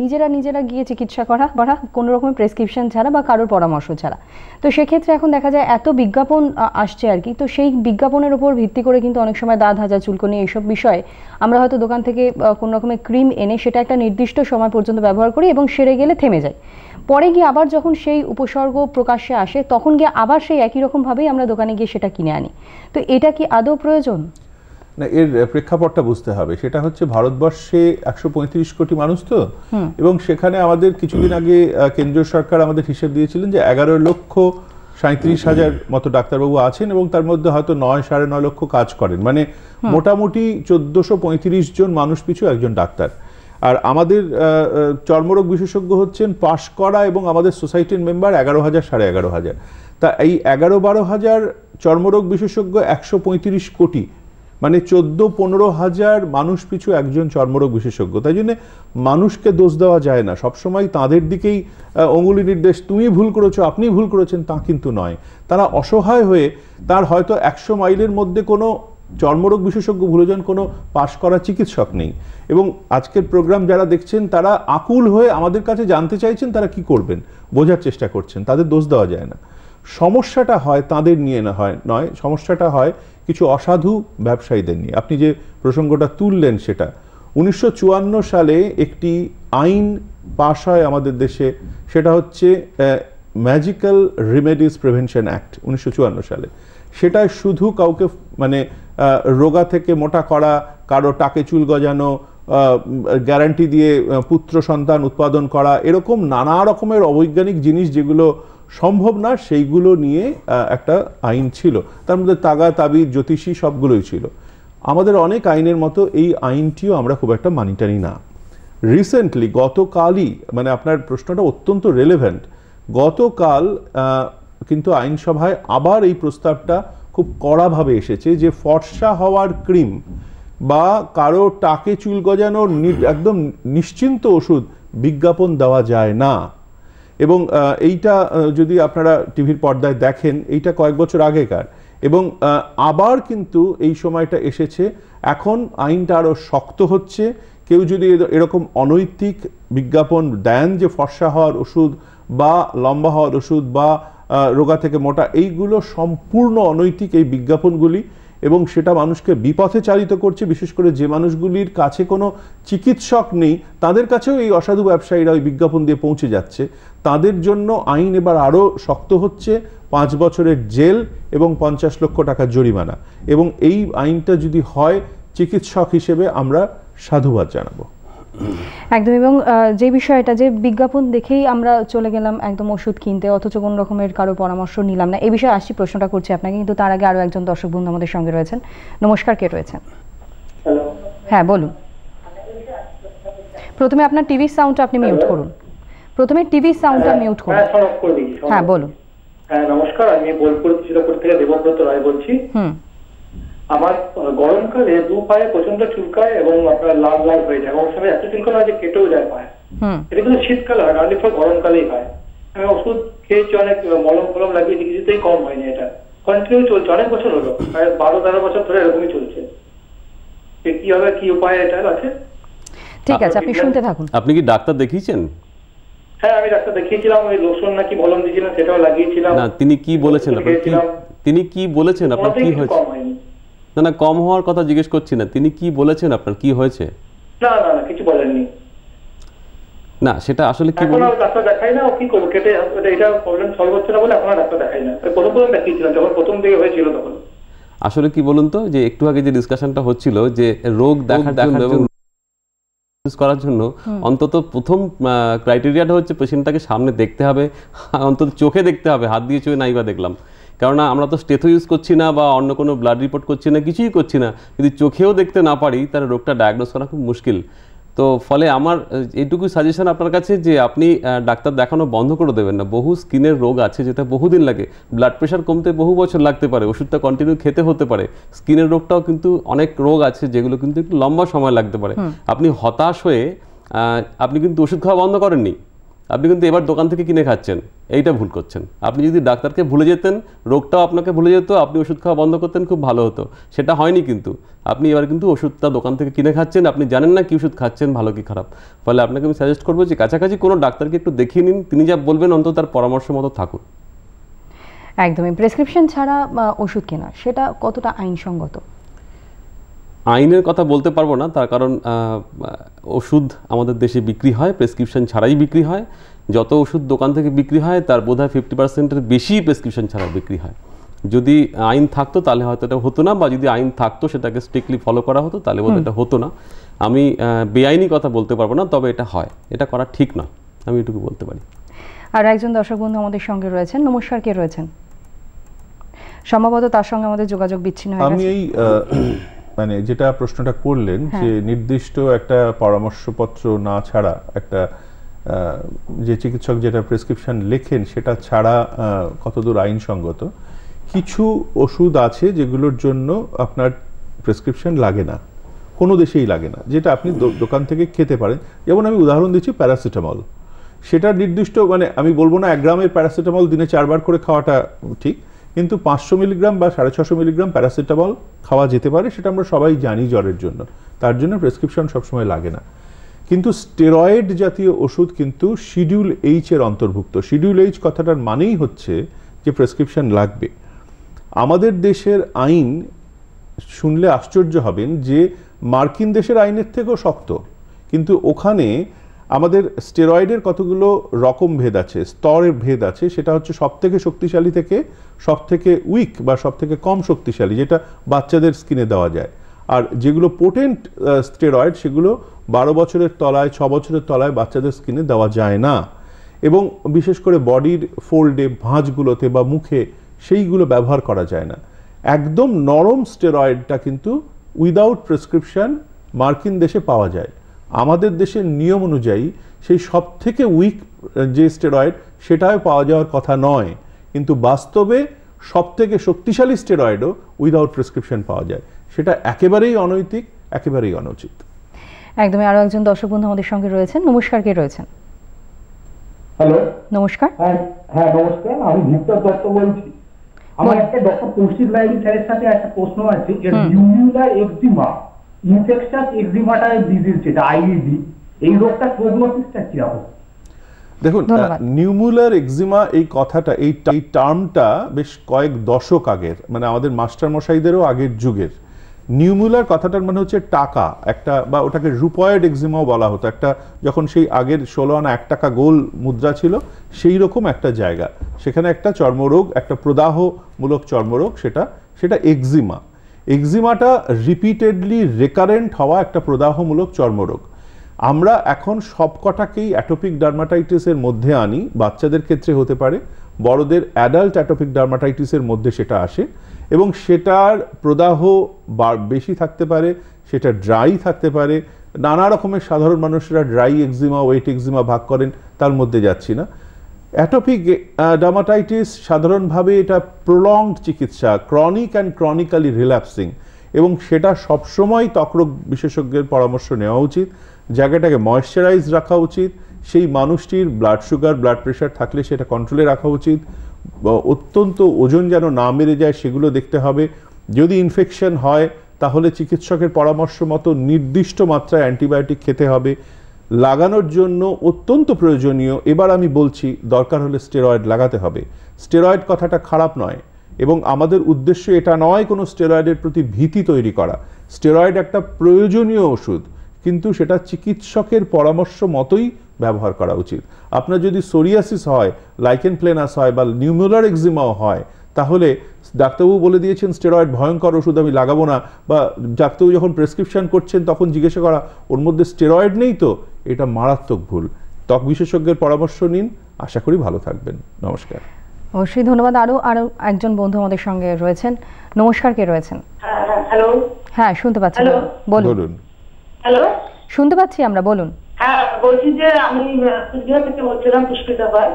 নিজেরা নিজেরা গিয়ে চিকিৎসা করা বা কোনো রকমের প্রেসক্রিপশন ছাড়া বা কারোর পরামর্শ ছাড়া তো সেক্ষেত্রে এখন দেখা যায় এত বিজ্ঞাপন আসছে আর কি তো সেই বিজ্ঞাপনের উপর ভিত্তি করে কিন্তু অনেক সময় দাঁত হাজা চুলকনি এইসব বিষয়ে আমরা হয়তো দোকান থেকে কোনো রকমের ক্রিম এনে সেটা একটা নির্দিষ্ট সময় পর্যন্ত ব্যবহার করি এবং সেরে গেলে থেমে যায় পরে গিয়ে আবার যখন সেই উপসর্গ প্রকাশ্যে আসে তখন গিয়ে আবার সেই একই রকমভাবেই আমরা দোকানে গিয়ে সেটা কিনে আনি তো এটা কি আদৌ প্রয়োজন না এর প্রেক্ষাপটটা বুঝতে হবে সেটা হচ্ছে ভারতবর্ষে একশো কোটি মানুষ তো এবং সেখানে আমাদের কিছুদিন আগে কেন্দ্রীয় সরকার আমাদের হিসেব দিয়েছিলেন যে এগারো লক্ষ সাঁত্রিশ হাজার মতো ডাক্তারবাবু আছেন এবং তার মধ্যে হয়তো নয় সাড়ে নয় লক্ষ কাজ করেন মানে মোটামুটি চোদ্দশো পঁয়ত্রিশ জন মানুষ পিছু একজন ডাক্তার আর আমাদের চর্মরোগ বিশেষজ্ঞ হচ্ছেন পাশ করা এবং আমাদের সোসাইটির মেম্বার এগারো হাজার সাড়ে এগারো হাজার তা এই এগারো বারো হাজার চর্মরোগ বিশেষজ্ঞ একশো কোটি মানে চোদ্দ পনেরো হাজার মানুষ পিছু একজন চর্মরোগ বিশেষজ্ঞ তাই জন্য মানুষকে দোষ দেওয়া যায় না সবসময় তাদের দিকেই অঙ্গুলি নির্দেশ তুমি ভুল করেছো আপনি ভুল করেছেন তা কিন্তু নয় তারা অসহায় হয়ে তার হয়তো একশো মাইলের মধ্যে কোনো চর্মরোগ বিশেষজ্ঞ ভুলজন কোনো পাশ করা চিকিৎসক নেই এবং আজকের প্রোগ্রাম যারা দেখছেন তারা আকুল হয়ে আমাদের কাছে জানতে চাইছেন তারা কি করবেন বোঝার চেষ্টা করছেন তাদের দোষ দেওয়া যায় না সমস্যাটা হয় তাদের নিয়ে না হয় নয় সমস্যাটা হয় কিছু অসাধু ব্যবসায়ীদের নিয়ে আপনি যে প্রসঙ্গটা তুললেন সেটা উনিশশো সালে একটি আইন পাশ হয় আমাদের দেশে সেটা হচ্ছে ম্যাজিক্যাল রিমেডিস প্রিভেনশন অ্যাক্ট উনিশশো সালে সেটা শুধু কাউকে মানে রোগা থেকে মোটা করা কারো টাকে চুল গজানো গ্যারান্টি দিয়ে পুত্র সন্তান উৎপাদন করা এরকম নানা রকমের অবৈজ্ঞানিক জিনিস যেগুলো সম্ভব না সেইগুলো নিয়ে একটা আইন ছিল তার মধ্যে তাগা তাবির জ্যোতিষী সবগুলোই ছিল আমাদের অনেক আইনের মতো এই আইনটিও আমরা খুব একটা মানিটারি না রিসেন্টলি গতকালই মানে আপনার প্রশ্নটা অত্যন্ত রেলেভেন্ট গতকাল কিন্তু আইনসভায় আবার এই প্রস্তাবটা খুব কড়াভাবে এসেছে যে ফর্সা হওয়ার ক্রিম বা কারো টাকে চুল গজানোর একদম নিশ্চিন্ত ওষুধ বিজ্ঞাপন দেওয়া যায় না এবং এইটা যদি আপনারা টিভির পর্দায় দেখেন এইটা কয়েক বছর আগেকার এবং আবার কিন্তু এই সময়টা এসেছে এখন আইনটা আরও শক্ত হচ্ছে কেউ যদি এরকম অনৈতিক বিজ্ঞাপন দেন যে ফর্সা হওয়ার ওষুধ বা লম্বা হওয়ার ওষুধ বা রোগা থেকে মোটা এইগুলো সম্পূর্ণ অনৈতিক এই বিজ্ঞাপনগুলি এবং সেটা মানুষকে বিপথে চালিত করছে বিশেষ করে যে মানুষগুলির কাছে কোনো চিকিৎসক নেই তাদের কাছেও এই অসাধু ব্যবসায়ীরা ওই বিজ্ঞাপন দিয়ে পৌঁছে যাচ্ছে তাদের জন্য আইন এবার আরও শক্ত হচ্ছে পাঁচ বছরের জেল এবং পঞ্চাশ লক্ষ টাকার জরিমানা এবং এই আইনটা যদি হয় চিকিৎসক হিসেবে আমরা সাধুবাদ জানাবো একদম এবং যে বিষয়টা যে বিজ্ঞাপন দেখেই আমরা চলে গেলাম একদম ওষুধ কিনতে অথচ কোন রকমের কারো পরামর্শ নিলাম না এই বিষয়ে আসছি প্রশ্নটা করছি আপনাকে কিন্তু তার আগে আরো একজন দর্শক বন্ধু আমাদের সঙ্গে রয়েছেন নমস্কার কে রয়েছেন হ্যাঁ বলুন প্রথমে আপনার টিভি সাউন্ডটা আপনি মিউট করুন প্রথমে টিভি সাউন্ডটা হ্যাঁ, মিউট করুন হ্যাঁ, হ্যাঁ বলুন হ্যাঁ নমস্কার আমি বোলপুর থেকে দেবব্রত রায় বলছি হুম আমার গরমকালে দু পায়ে প্রচন্ড চুলকায় এবং আপনার লাল লাল হয়ে যায় অনেক সময় এত চুলকানো হয় যে কেটেও যায় পায়ে এটা কিন্তু শীতকাল হয় নাহলে গরমকালেই হয় আমি ওষুধ খেয়েছি অনেক মলম ফলম লাগিয়েছি কিছুতেই কম হয়নি এটা কন্টিনিউ চলছে অনেক বছর হলো প্রায় বারো তেরো বছর ধরে এরকমই চলছে কি হবে কি উপায় এটা আছে ঠিক আছে আপনি শুনতে থাকুন আপনি কি ডাক্তার দেখিয়েছেন হ্যাঁ আমি ডাক্তার দেখিয়েছিলাম ওই লোশন নাকি মলম দিয়েছিলাম সেটাও লাগিয়েছিলাম না তিনি কি বলেছেন তিনি কি বলেছেন আপনার কি হয়েছে না না কম হওয়ার কথা জিজ্ঞেস করছি না তিনি কি বলেছেন আপনার কি হয়েছে না না না কিছু বলেননি না সেটা আসলে কি বলবো ডাক্তার দেখাই না ও কি করব কেটে এটা প্রবলেম সলভ হচ্ছে না বলে এখন ডাক্তার দেখাই না আর প্রথম প্রথম দেখিয়েছিলাম যখন প্রথম দিকে হয়েছিল তখন আসলে কি বলুন তো যে একটু আগে যে ডিসকাশনটা হচ্ছিল যে রোগ দেখার জন্য এবং করার জন্য অন্তত প্রথম ক্রাইটেরিয়াটা হচ্ছে পেশেন্টটাকে সামনে দেখতে হবে অন্তত চোখে দেখতে হবে হাত দিয়ে চোখে নাইবা দেখলাম কেননা আমরা তো স্টেথো ইউজ করছি না বা অন্য কোনো ব্লাড রিপোর্ট করছি না কিছুই করছি না যদি চোখেও দেখতে না পারি তাহলে রোগটা ডায়াগনোস করা খুব মুশকিল তো ফলে আমার এইটুকু সাজেশন আপনার কাছে যে আপনি ডাক্তার দেখানো বন্ধ করে দেবেন না বহু স্কিনের রোগ আছে যেটা বহুদিন লাগে ব্লাড প্রেশার কমতে বহু বছর লাগতে পারে ওষুধটা কন্টিনিউ খেতে হতে পারে স্কিনের রোগটাও কিন্তু অনেক রোগ আছে যেগুলো কিন্তু একটু লম্বা সময় লাগতে পারে আপনি হতাশ হয়ে আপনি কিন্তু ওষুধ খাওয়া বন্ধ করেননি আপনি কিন্তু এবার দোকান থেকে কিনে খাচ্ছেন এইটা ভুল করছেন আপনি যদি ডাক্তারকে ভুলে যেতেন রোগটাও আপনাকে ভুলে যেত আপনি ওষুধ খাওয়া বন্ধ করতেন খুব ভালো হতো সেটা হয়নি কিন্তু আপনি এবার কিন্তু ওষুধটা দোকান থেকে কিনে খাচ্ছেন আপনি জানেন না কি ওষুধ খাচ্ছেন ভালো কি খারাপ ফলে আপনাকে আমি সাজেস্ট করবো যে কাছাকাছি কোনো ডাক্তারকে একটু দেখিয়ে নিন তিনি যা বলবেন অন্তত তার পরামর্শ মতো থাকুন একদমই প্রেসক্রিপশন ছাড়া ওষুধ কেনা সেটা কতটা আইনসঙ্গত আইনের কথা বলতে পারবো না তার কারণ ওষুধ আমাদের দেশে বিক্রি হয় প্রেসক্রিপশন ছাড়াই বিক্রি হয় যত ওষুধ দোকান থেকে বিক্রি হয় তার বোধ হয় ফিফটি পার্সেন্টের বেশি প্রেসক্রিপশন ছাড়া বিক্রি হয় যদি আইন থাকতো তাহলে হয়তো এটা হতো না বা যদি আইন থাকতো সেটাকে স্ট্রিক্টলি ফলো করা হতো তাহলে বোধ এটা হতো না আমি বেআইনি কথা বলতে পারবো না তবে এটা হয় এটা করা ঠিক না আমি এটুকু বলতে পারি আর একজন দর্শক বন্ধু আমাদের সঙ্গে রয়েছেন নমস্কার কে রয়েছেন সম্ভবত তার সঙ্গে আমাদের যোগাযোগ বিচ্ছিন্ন আমি এই মানে যেটা প্রশ্নটা করলেন হ্যাঁ। যে নির্দিষ্ট একটা পরামর্শপত্র না ছাড়া একটা যে চিকিৎসক যেটা প্রেসক্রিপশন লেখেন সেটা ছাড়া কতদূর আইনসঙ্গত কিছু ওষুধ আছে যেগুলোর জন্য আপনার প্রেসক্রিপশন লাগে না কোনো দেশেই লাগে না যেটা আপনি দোকান থেকে খেতে পারেন যেমন আমি উদাহরণ দিচ্ছি প্যারাসিটামল সেটা নির্দিষ্ট মানে আমি বলবো না এক গ্রামে প্যারাসিটামল দিনে চারবার করে খাওয়াটা ঠিক কিন্তু পাঁচশো মিলিগ্রাম বা সাড়ে ছশো মিলিগ্রাম প্যারাসিটামল খাওয়া যেতে পারে সেটা আমরা সবাই জানি জ্বরের জন্য তার জন্য প্রেসক্রিপশন সবসময় লাগে না কিন্তু স্টেরয়েড জাতীয় ওষুধ কিন্তু শিডিউল এইচের অন্তর্ভুক্ত শিডিউল এইচ কথাটার মানেই হচ্ছে যে প্রেসক্রিপশন লাগবে আমাদের দেশের আইন শুনলে আশ্চর্য হবেন যে মার্কিন দেশের আইনের থেকেও শক্ত কিন্তু ওখানে আমাদের স্টেরয়েডের কতগুলো রকম ভেদ আছে স্তরের ভেদ আছে সেটা হচ্ছে সব থেকে শক্তিশালী থেকে সব থেকে উইক বা সব থেকে কম শক্তিশালী যেটা বাচ্চাদের স্কিনে দেওয়া যায় আর যেগুলো পোটেন্ট স্টেরয়েড সেগুলো বারো বছরের তলায় ছ বছরের তলায় বাচ্চাদের স্কিনে দেওয়া যায় না এবং বিশেষ করে বডির ফোল্ডে ভাঁজগুলোতে বা মুখে সেইগুলো ব্যবহার করা যায় না একদম নরম স্টেরয়েডটা কিন্তু উইদাউট প্রেসক্রিপশান মার্কিন দেশে পাওয়া যায় আমাদের দেশের নিয়ম অনুযায়ী সেই সব থেকে উইক যে স্টেরয়েড সেটাও পাওয়া যাওয়ার কথা নয় কিন্তু বাস্তবে সব থেকে শক্তিশালী স্টেরয়েডও উইদাউট প্রেসক্রিপশন পাওয়া যায় সেটা একেবারেই অনৈতিক একেবারেই অনুচিত একদমই আরো একজন দর্শক বন্ধু আমাদের সঙ্গে রয়েছেন নমস্কার কে রয়েছেন হ্যালো নমস্কার হ্যাঁ, হ্যাঁ নমস্কার আমি ভিক্টর দত্ত বলছি আমার একটা ডক্টর কৌশিক লাইনি স্যারের সাথে একটা প্রশ্ন আছে যে নিউলা এক্সিমা ইনফেকশাস এক্সিমাটার ডিজিজ যেটা আইইডি e এই রোগটার প্রগনোসিসটা কিরকম দেখুন নিউমুলার এক্সিমা এই কথাটা এই এই টার্মটা বেশ কয়েক দশক আগের মানে আমাদের মাস্টার মশাইদেরও আগের যুগের নিউমুলার কথাটার মানে হচ্ছে টাকা একটা বা ওটাকে রুপয়েড এক্সিমাও বলা হতো একটা যখন সেই আগের ষোলো আনা এক টাকা গোল মুদ্রা ছিল সেই রকম একটা জায়গা সেখানে একটা চর্মরোগ একটা প্রদাহমূলক চর্মরোগ সেটা সেটা এক্সিমা এক্সিমাটা রিপিটেডলি রেকারেন্ট হওয়া একটা প্রদাহমূলক চর্মরোগ আমরা এখন সবকটাকেই অ্যাটোপিক ডার্মাটাইটিসের মধ্যে আনি বাচ্চাদের ক্ষেত্রে হতে পারে বড়দের অ্যাডাল্ট অ্যাটোপিক ডার্মাটাইটিসের মধ্যে সেটা আসে এবং সেটার প্রদাহ বেশি থাকতে পারে সেটা ড্রাই থাকতে পারে নানা রকমের সাধারণ মানুষরা ড্রাই এক্সিমা ওয়েট এক্সিমা ভাগ করেন তার মধ্যে যাচ্ছি না অ্যাটোপিক ডার্মাটাইটিস সাধারণভাবে এটা প্রলংড চিকিৎসা ক্রনিক অ্যান্ড ক্রনিক্যালি রিল্যাপসিং এবং সেটা সবসময় ত্বকরোগ বিশেষজ্ঞের পরামর্শ নেওয়া উচিত জায়গাটাকে ময়শ্চারাইজ রাখা উচিত সেই মানুষটির ব্লাড সুগার ব্লাড প্রেশার থাকলে সেটা কন্ট্রোলে রাখা উচিত অত্যন্ত ওজন যেন না মেরে যায় সেগুলো দেখতে হবে যদি ইনফেকশন হয় তাহলে চিকিৎসকের পরামর্শ মতো নির্দিষ্ট মাত্রায় অ্যান্টিবায়োটিক খেতে হবে লাগানোর জন্য অত্যন্ত প্রয়োজনীয় এবার আমি বলছি দরকার হলে স্টেরয়েড লাগাতে হবে স্টেরয়েড কথাটা খারাপ নয় এবং আমাদের উদ্দেশ্য এটা নয় কোনো স্টেরয়েডের প্রতি ভীতি তৈরি করা স্টেরয়েড একটা প্রয়োজনীয় ওষুধ কিন্তু সেটা চিকিৎসকের পরামর্শ মতোই ব্যবহার করা উচিত আপনার যদি সোরিয়াসিস হয় লাইকেন প্লেনাস হয় বা নিউমোলার এক্সিমাও হয় তাহলে ডাক্তারবাবু বলে দিয়েছেন স্টেরয়েড ভয়ঙ্কর ওষুধ আমি লাগাবো না বা ডাক্তারবাবু যখন প্রেসক্রিপশান করছেন তখন জিজ্ঞাসা করা ওর মধ্যে স্টেরয়েড নেই তো এটা মারাত্মক ভুল ত্বক বিশেষজ্ঞের পরামর্শ নিন আশা করি ভালো থাকবেন নমস্কার অবশ্যই ধন্যবাদ আরো আরো একজন বন্ধু আমাদের সঙ্গে রয়েছেন নমস্কার কে রয়েছেন হ্যালো হ্যাঁ শুনতে পাচ্ছি বলুন হ্যালো শুনতে পাচ্ছি আমরা বলুন হ্যাঁ বলছি যে আমি কুচবিহার থেকে বলছিলাম পুষ্পিতা পাল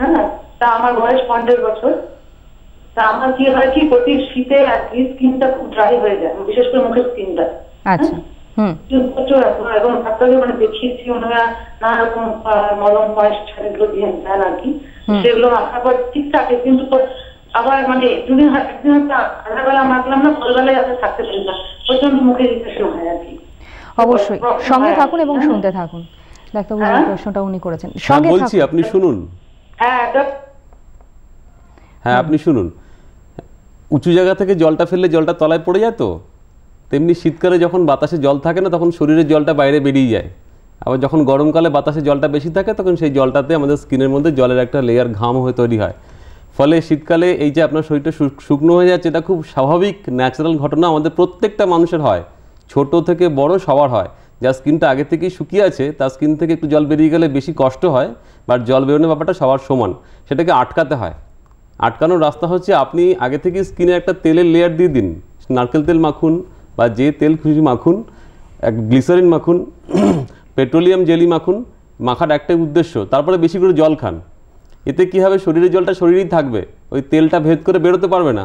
হ্যাঁ তা আমার বয়স বছর তা আমার কি হয় কি প্রতি শীতে আর কি স্কিনটা খুব ড্রাই হয়ে যায় বিশেষ করে মুখের স্কিনটা আচ্ছা হ্যাঁ? মানে মানে অবশ্যই সঙ্গে থাকুন এবং হ্যাঁ। শুনতে থাকুন হ্যাঁ। প্রশ্নটা উনি করেছেন হ্যাঁ, সঙ্গে বলছি আপনি শুনুন হ্যাঁ হ্যাঁ আপনি শুনুন উঁচু জায়গা থেকে জলটা ফেললে জলটা তলায় পড়ে যায় তেমনি শীতকালে যখন বাতাসে জল থাকে না তখন শরীরের জলটা বাইরে বেরিয়ে যায় আবার যখন গরমকালে বাতাসে জলটা বেশি থাকে তখন সেই জলটাতে আমাদের স্কিনের মধ্যে জলের একটা লেয়ার ঘাম হয়ে তৈরি হয় ফলে শীতকালে এই যে আপনার শরীরটা শুকনো হয়ে যাচ্ছে এটা খুব স্বাভাবিক ন্যাচারাল ঘটনা আমাদের প্রত্যেকটা মানুষের হয় ছোট থেকে বড় সবার হয় যার স্কিনটা আগে থেকেই শুকিয়ে আছে তার স্কিন থেকে একটু জল বেরিয়ে গেলে বেশি কষ্ট হয় বাট জল বেরোনোর ব্যাপারটা সবার সমান সেটাকে আটকাতে হয় আটকানোর রাস্তা হচ্ছে আপনি আগে থেকে স্কিনে একটা তেলের লেয়ার দিয়ে দিন নারকেল তেল মাখুন বা যে তেল খুশি মাখুন এক গ্লিসারিন মাখুন পেট্রোলিয়াম জেলি মাখুন মাখার একটাই উদ্দেশ্য তারপরে বেশি করে জল খান এতে কি হবে শরীরের জলটা শরীরেই থাকবে ওই তেলটা ভেদ করে বেরোতে পারবে না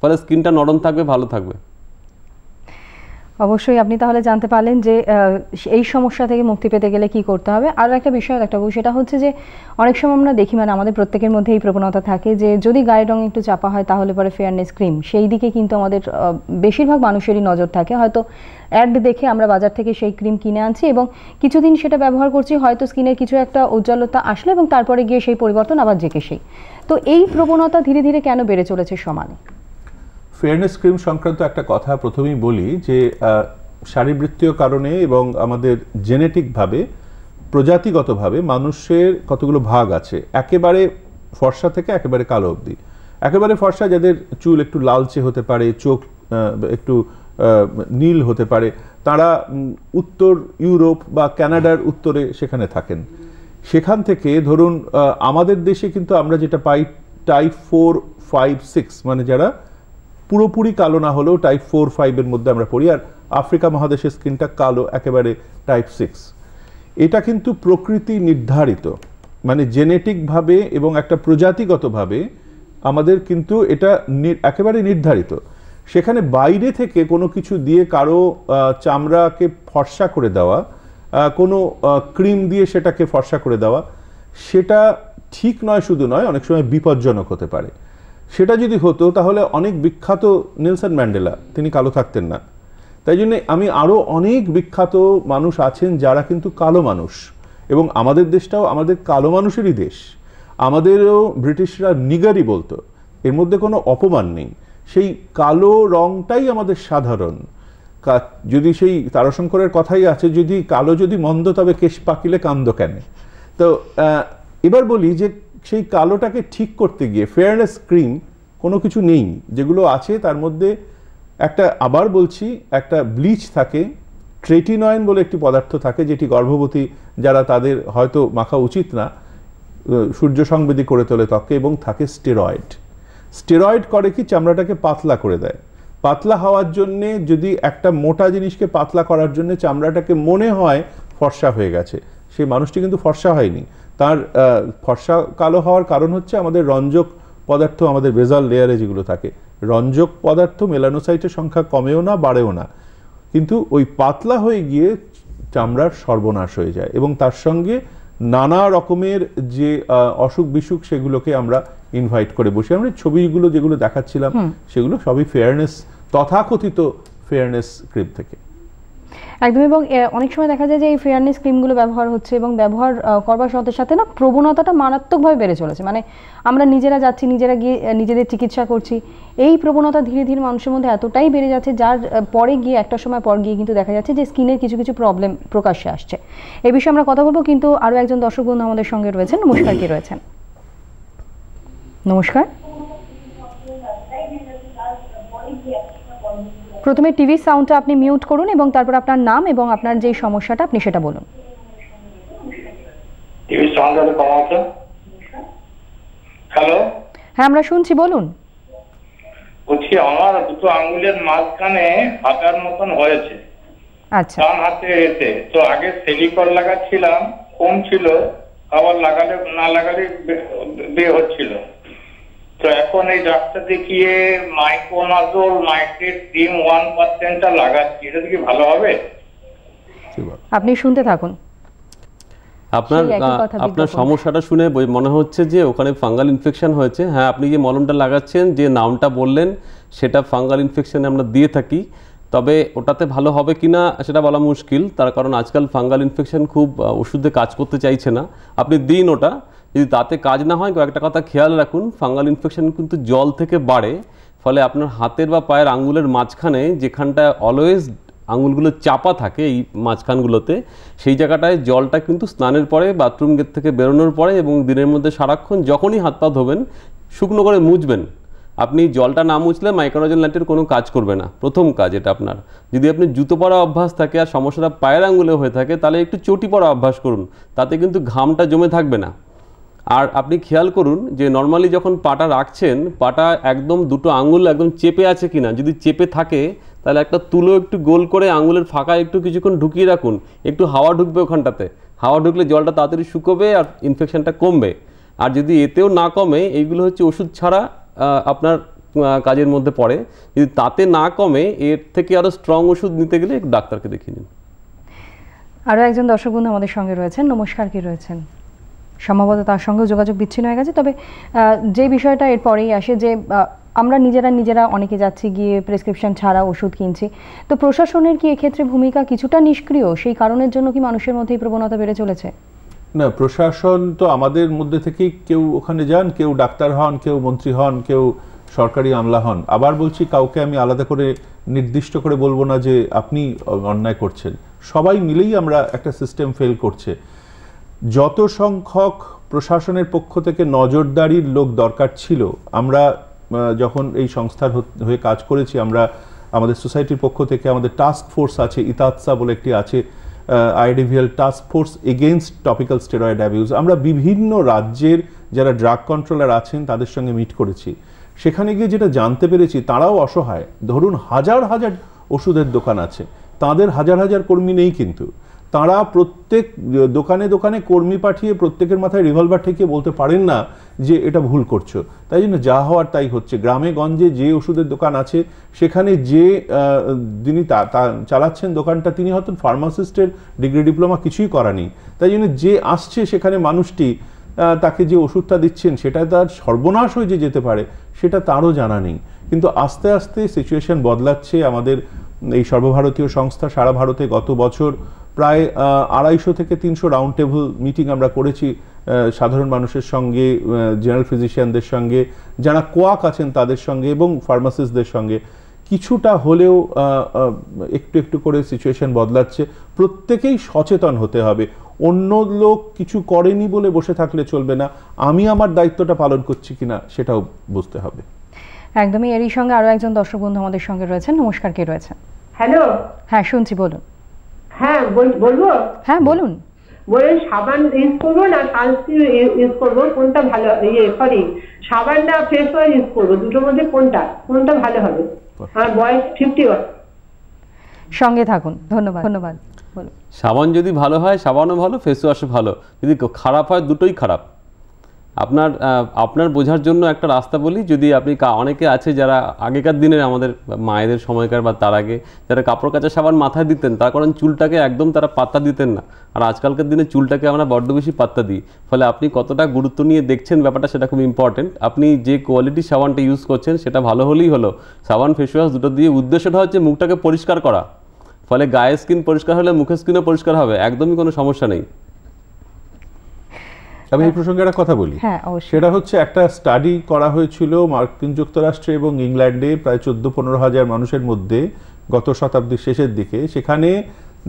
ফলে স্কিনটা নরম থাকবে ভালো থাকবে অবশ্যই আপনি তাহলে জানতে পারলেন যে এই সমস্যা থেকে মুক্তি পেতে গেলে কি করতে হবে আরও একটা বিষয় একটা বই সেটা হচ্ছে যে অনেক সময় আমরা দেখি মানে আমাদের প্রত্যেকের মধ্যে এই প্রবণতা থাকে যে যদি গায়ের রঙ একটু চাপা হয় তাহলে পরে ফেয়ারনেস ক্রিম সেই দিকে কিন্তু আমাদের বেশিরভাগ মানুষেরই নজর থাকে হয়তো অ্যাড দেখে আমরা বাজার থেকে সেই ক্রিম কিনে আনছি এবং কিছুদিন সেটা ব্যবহার করছি হয়তো স্কিনের কিছু একটা উজ্জ্বলতা আসলো এবং তারপরে গিয়ে সেই পরিবর্তন আবার জেকে সেই তো এই প্রবণতা ধীরে ধীরে কেন বেড়ে চলেছে সমানে ফেয়ারনেস ক্রিম সংক্রান্ত একটা কথা প্রথমেই বলি যে শারীরবৃত্তীয় কারণে এবং আমাদের জেনেটিকভাবে প্রজাতিগতভাবে মানুষের কতগুলো ভাগ আছে একেবারে ফর্সা থেকে একেবারে কালো অবধি একেবারে ফর্সা যাদের চুল একটু লালচে হতে পারে চোখ একটু নীল হতে পারে তারা উত্তর ইউরোপ বা ক্যানাডার উত্তরে সেখানে থাকেন সেখান থেকে ধরুন আমাদের দেশে কিন্তু আমরা যেটা পাই টাইপ ফোর ফাইভ সিক্স মানে যারা পুরোপুরি কালো না হলেও টাইপ ফোর ফাইভের মধ্যে আমরা পড়ি আর আফ্রিকা মহাদেশের স্কিনটা কালো একেবারে টাইপ সিক্স এটা কিন্তু প্রকৃতি নির্ধারিত মানে জেনেটিকভাবে এবং একটা প্রজাতিগতভাবে আমাদের কিন্তু এটা একেবারে নির্ধারিত সেখানে বাইরে থেকে কোনো কিছু দিয়ে কারো চামড়াকে ফর্সা করে দেওয়া কোনো ক্রিম দিয়ে সেটাকে ফর্সা করে দেওয়া সেটা ঠিক নয় শুধু নয় অনেক সময় বিপজ্জনক হতে পারে সেটা যদি হতো তাহলে অনেক বিখ্যাত নেলসন ম্যান্ডেলা তিনি কালো থাকতেন না তাই জন্য আমি আরও অনেক বিখ্যাত মানুষ আছেন যারা কিন্তু কালো মানুষ এবং আমাদের দেশটাও আমাদের কালো মানুষেরই দেশ আমাদেরও ব্রিটিশরা নিগারি বলতো এর মধ্যে কোনো অপমান নেই সেই কালো রংটাই আমাদের সাধারণ যদি সেই তারাশঙ্করের কথাই আছে যদি কালো যদি মন্দ তবে কেশ পাকিলে কান্দ কেন তো এবার বলি যে সেই কালোটাকে ঠিক করতে গিয়ে ফেয়ারনেস ক্রিম কোনো কিছু নেই যেগুলো আছে তার মধ্যে একটা আবার বলছি একটা ব্লিচ থাকে ট্রেটিনয়েন বলে একটি পদার্থ থাকে যেটি গর্ভবতী যারা তাদের হয়তো মাখা উচিত না সূর্য সংবেদী করে তোলে ত্বককে এবং থাকে স্টেরয়েড স্টেরয়েড করে কি চামড়াটাকে পাতলা করে দেয় পাতলা হওয়ার জন্যে যদি একটা মোটা জিনিসকে পাতলা করার জন্য চামড়াটাকে মনে হয় ফর্সা হয়ে গেছে সেই মানুষটি কিন্তু ফর্সা হয়নি তার ফর্সা কালো হওয়ার কারণ হচ্ছে আমাদের রঞ্জক পদার্থ আমাদের বেজাল লেয়ারে যেগুলো থাকে রঞ্জক পদার্থ মেলানোসাইটের সংখ্যা কমেও না বাড়েও না কিন্তু ওই পাতলা হয়ে গিয়ে চামড়ার সর্বনাশ হয়ে যায় এবং তার সঙ্গে নানা রকমের যে অসুখ বিসুখ সেগুলোকে আমরা ইনভাইট করে বসি আমরা ছবিগুলো যেগুলো দেখাচ্ছিলাম সেগুলো সবই ফেয়ারনেস তথাকথিত ফেয়ারনেস ক্রিপ থেকে একদম এবং অনেক সময় দেখা যায় যে এই ফেয়ারনেস ক্রিমগুলো ব্যবহার হচ্ছে এবং ব্যবহার করবার সাথে সাথে না প্রবণতাটা মারাত্মকভাবে বেড়ে চলেছে মানে আমরা নিজেরা যাচ্ছি নিজেরা গিয়ে নিজেদের চিকিৎসা করছি এই প্রবণতা ধীরে ধীরে মানুষের মধ্যে এতটাই বেড়ে যাচ্ছে যার পরে গিয়ে একটা সময় পর গিয়ে কিন্তু দেখা যাচ্ছে যে স্কিনের কিছু কিছু প্রবলেম প্রকাশ্যে আসছে এই বিষয়ে আমরা কথা বলবো কিন্তু আরও একজন দর্শক বন্ধু আমাদের সঙ্গে রয়েছেন নমস্কার কি রয়েছেন নমস্কার প্রথমে টিভি সাউন্ডটা আপনি মিউট করুন এবং তারপর আপনার নাম এবং আপনার যে সমস্যাটা আপনি সেটা বলুন হ্যালো হ্যাঁ আমরা শুনছি বলুন বলছি আমার দুটো আঙ্গুলের মাঝখানে হাতার মতন হয়েছে আচ্ছা ডান হাতে এতে তো আগে সেলিকল লাগাচ্ছিলাম কম ছিল আবার লাগালে না লাগালে বের হচ্ছিল তো এখন এই ডাক্তার দেখিয়ে মাইকোনাজোল মাইক্রেট ডিম ওয়ান পার্সেন্টটা লাগাচ্ছি এটা কি ভালো হবে আপনি শুনতে থাকুন আপনার আপনার সমস্যাটা শুনে মনে হচ্ছে যে ওখানে ফাঙ্গাল ইনফেকশন হয়েছে হ্যাঁ আপনি যে মলমটা লাগাচ্ছেন যে নামটা বললেন সেটা ফাঙ্গাল ইনফেকশানে আমরা দিয়ে থাকি তবে ওটাতে ভালো হবে কি না সেটা বলা মুশকিল তার কারণ আজকাল ফাঙ্গাল ইনফেকশন খুব ওষুধে কাজ করতে চাইছে না আপনি দিন ওটা যদি তাতে কাজ না হয় কয়েকটা কথা খেয়াল রাখুন ফাঙ্গাল ইনফেকশন কিন্তু জল থেকে বাড়ে ফলে আপনার হাতের বা পায়ের আঙ্গুলের মাঝখানে যেখানটায় অলওয়েজ আঙুলগুলো চাপা থাকে এই মাঝখানগুলোতে সেই জায়গাটায় জলটা কিন্তু স্নানের পরে বাথরুম গেট থেকে বেরোনোর পরে এবং দিনের মধ্যে সারাক্ষণ যখনই হাত পা ধোবেন শুকনো করে মুছবেন আপনি জলটা না মুছলে মাইক্রোজেন লাইটের কোনো কাজ করবে না প্রথম কাজ এটা আপনার যদি আপনি জুতো পরা অভ্যাস থাকে আর সমস্যাটা পায়ের আঙুলে হয়ে থাকে তাহলে একটু চটি পরা অভ্যাস করুন তাতে কিন্তু ঘামটা জমে থাকবে না আর আপনি খেয়াল করুন যে নর্মালি যখন পাটা রাখছেন পাটা একদম দুটো আঙুল একদম চেপে আছে কিনা যদি চেপে থাকে তাহলে একটা তুলো একটু গোল করে আঙুলের ফাঁকা একটু কিছুক্ষণ ঢুকিয়ে রাখুন একটু হাওয়া ঢুকবে ওখানটাতে হাওয়া ঢুকলে জলটা তাড়াতাড়ি শুকোবে আর ইনফেকশানটা কমবে আর যদি এতেও না কমে এইগুলো হচ্ছে ওষুধ ছাড়া আপনার কাজের মধ্যে পড়ে যদি তাতে না কমে এর থেকে আরও স্ট্রং ওষুধ নিতে গেলে ডাক্তারকে দেখিয়ে নিন আরও একজন দর্শক বন্ধু আমাদের সঙ্গে রয়েছেন নমস্কার কি রয়েছেন সম্ভবত তার সঙ্গে যোগাযোগ বিচ্ছিন্ন হয়ে গেছে তবে যে বিষয়টা এরপরেই আসে যে আমরা নিজেরা নিজেরা অনেকে যাচ্ছি গিয়ে প্রেসক্রিপশন ছাড়া ওষুধ কিনছি তো প্রশাসনের কি এক্ষেত্রে ভূমিকা কিছুটা নিষ্ক্রিয় সেই কারণের জন্য কি মানুষের মধ্যে এই প্রবণতা বেড়ে চলেছে না প্রশাসন তো আমাদের মধ্যে থেকেই কেউ ওখানে যান কেউ ডাক্তার হন কেউ মন্ত্রী হন কেউ সরকারি আমলা হন আবার বলছি কাউকে আমি আলাদা করে নির্দিষ্ট করে বলবো না যে আপনি অন্যায় করছেন সবাই মিলেই আমরা একটা সিস্টেম ফেল করছে যত সংখ্যক প্রশাসনের পক্ষ থেকে নজরদারির লোক দরকার ছিল আমরা যখন এই সংস্থার হয়ে কাজ করেছি আমরা আমাদের সোসাইটির পক্ষ থেকে আমাদের টাস্ক ফোর্স আছে ইতাৎসা বলে একটি আছে IDVL task force against topical steroid abuse আমরা বিভিন্ন রাজ্যের যারা ড্রাগ কন্ট্রোলার আছেন তাদের সঙ্গে মিট করেছি সেখানে গিয়ে যেটা জানতে পেরেছি তারাও অসহায় ধরুন হাজার হাজার ওষুধের দোকান আছে তাদের হাজার হাজার কর্মী নেই কিন্তু তারা প্রত্যেক দোকানে দোকানে কর্মী পাঠিয়ে প্রত্যেকের মাথায় রিভলভার ঠেকিয়ে বলতে পারেন না যে এটা ভুল করছো তাই জন্য যা হওয়ার তাই হচ্ছে গ্রামে গঞ্জে যে ওষুধের দোকান আছে সেখানে যে যিনি চালাচ্ছেন দোকানটা তিনি হয়তো ফার্মাসিস্টের ডিগ্রি ডিপ্লোমা কিছুই করা নেই তাই জন্য যে আসছে সেখানে মানুষটি তাকে যে ওষুধটা দিচ্ছেন সেটা তার সর্বনাশ হয়ে যে যেতে পারে সেটা তারও জানা নেই কিন্তু আস্তে আস্তে সিচুয়েশন বদলাচ্ছে আমাদের এই সর্বভারতীয় সংস্থা সারা ভারতে গত বছর প্রায় আড়াইশো থেকে তিনশো রাউন্ড টেবল মিটিং আমরা করেছি সাধারণ মানুষের সঙ্গে জেনারেল ফিজিশিয়ানদের সঙ্গে যারা কোয়াক আছেন তাদের সঙ্গে এবং ফার্মাসিস্টদের সঙ্গে কিছুটা হলেও একটু একটু করে সিচুয়েশন বদলাচ্ছে প্রত্যেকেই সচেতন হতে হবে অন্য লোক কিছু করেনি বলে বসে থাকলে চলবে না আমি আমার দায়িত্বটা পালন করছি কিনা সেটাও বুঝতে হবে একদমই এরই সঙ্গে আরও একজন দর্শক বন্ধু আমাদের সঙ্গে রয়েছেন নমস্কার কে রয়েছেন হ্যালো হ্যাঁ শুনছি বলুন হ্যাঁ বলবো হ্যাঁ বলুন বলে সাবান ইউজ করবো না সানস্ক্রিন ইউজ করবো কোনটা ভালো ইয়ে সরি সাবান না ফেস ওয়াশ ইউজ করবো দুটোর মধ্যে কোনটা কোনটা ভালো হবে আমার বয়স ফিফটি সঙ্গে থাকুন ধন্যবাদ ধন্যবাদ সাবান যদি ভালো হয় সাবানও ভালো ফেস ওয়াশও ভালো যদি খারাপ হয় দুটোই খারাপ আপনার আপনার বোঝার জন্য একটা রাস্তা বলি যদি আপনি অনেকে আছে যারা আগেকার দিনের আমাদের মায়েদের সময়কার বা তার আগে যারা কাপড় কাচা সাবান মাথায় দিতেন তার কারণ চুলটাকে একদম তারা পাত্তা দিতেন না আর আজকালকার দিনে চুলটাকে আমরা বড্ড বেশি পাত্তা দিই ফলে আপনি কতটা গুরুত্ব নিয়ে দেখছেন ব্যাপারটা সেটা খুব ইম্পর্টেন্ট আপনি যে কোয়ালিটি সাবানটা ইউজ করছেন সেটা ভালো হলেই হলো সাবান ফেসওয়াশ দুটো দিয়ে উদ্দেশ্যটা হচ্ছে মুখটাকে পরিষ্কার করা ফলে গায়ের স্কিন পরিষ্কার হলে মুখের স্কিনও পরিষ্কার হবে একদমই কোনো সমস্যা নেই আমি এই হ্যাঁ। প্রসঙ্গে একটা কথা বলি হ্যাঁ, সেটা হচ্ছে একটা স্টাডি করা হয়েছিল মার্কিন যুক্তরাষ্ট্রে এবং ইংল্যান্ডে প্রায় চোদ্দ পনেরো হাজার মানুষের মধ্যে গত শতাব্দীর শেষের দিকে সেখানে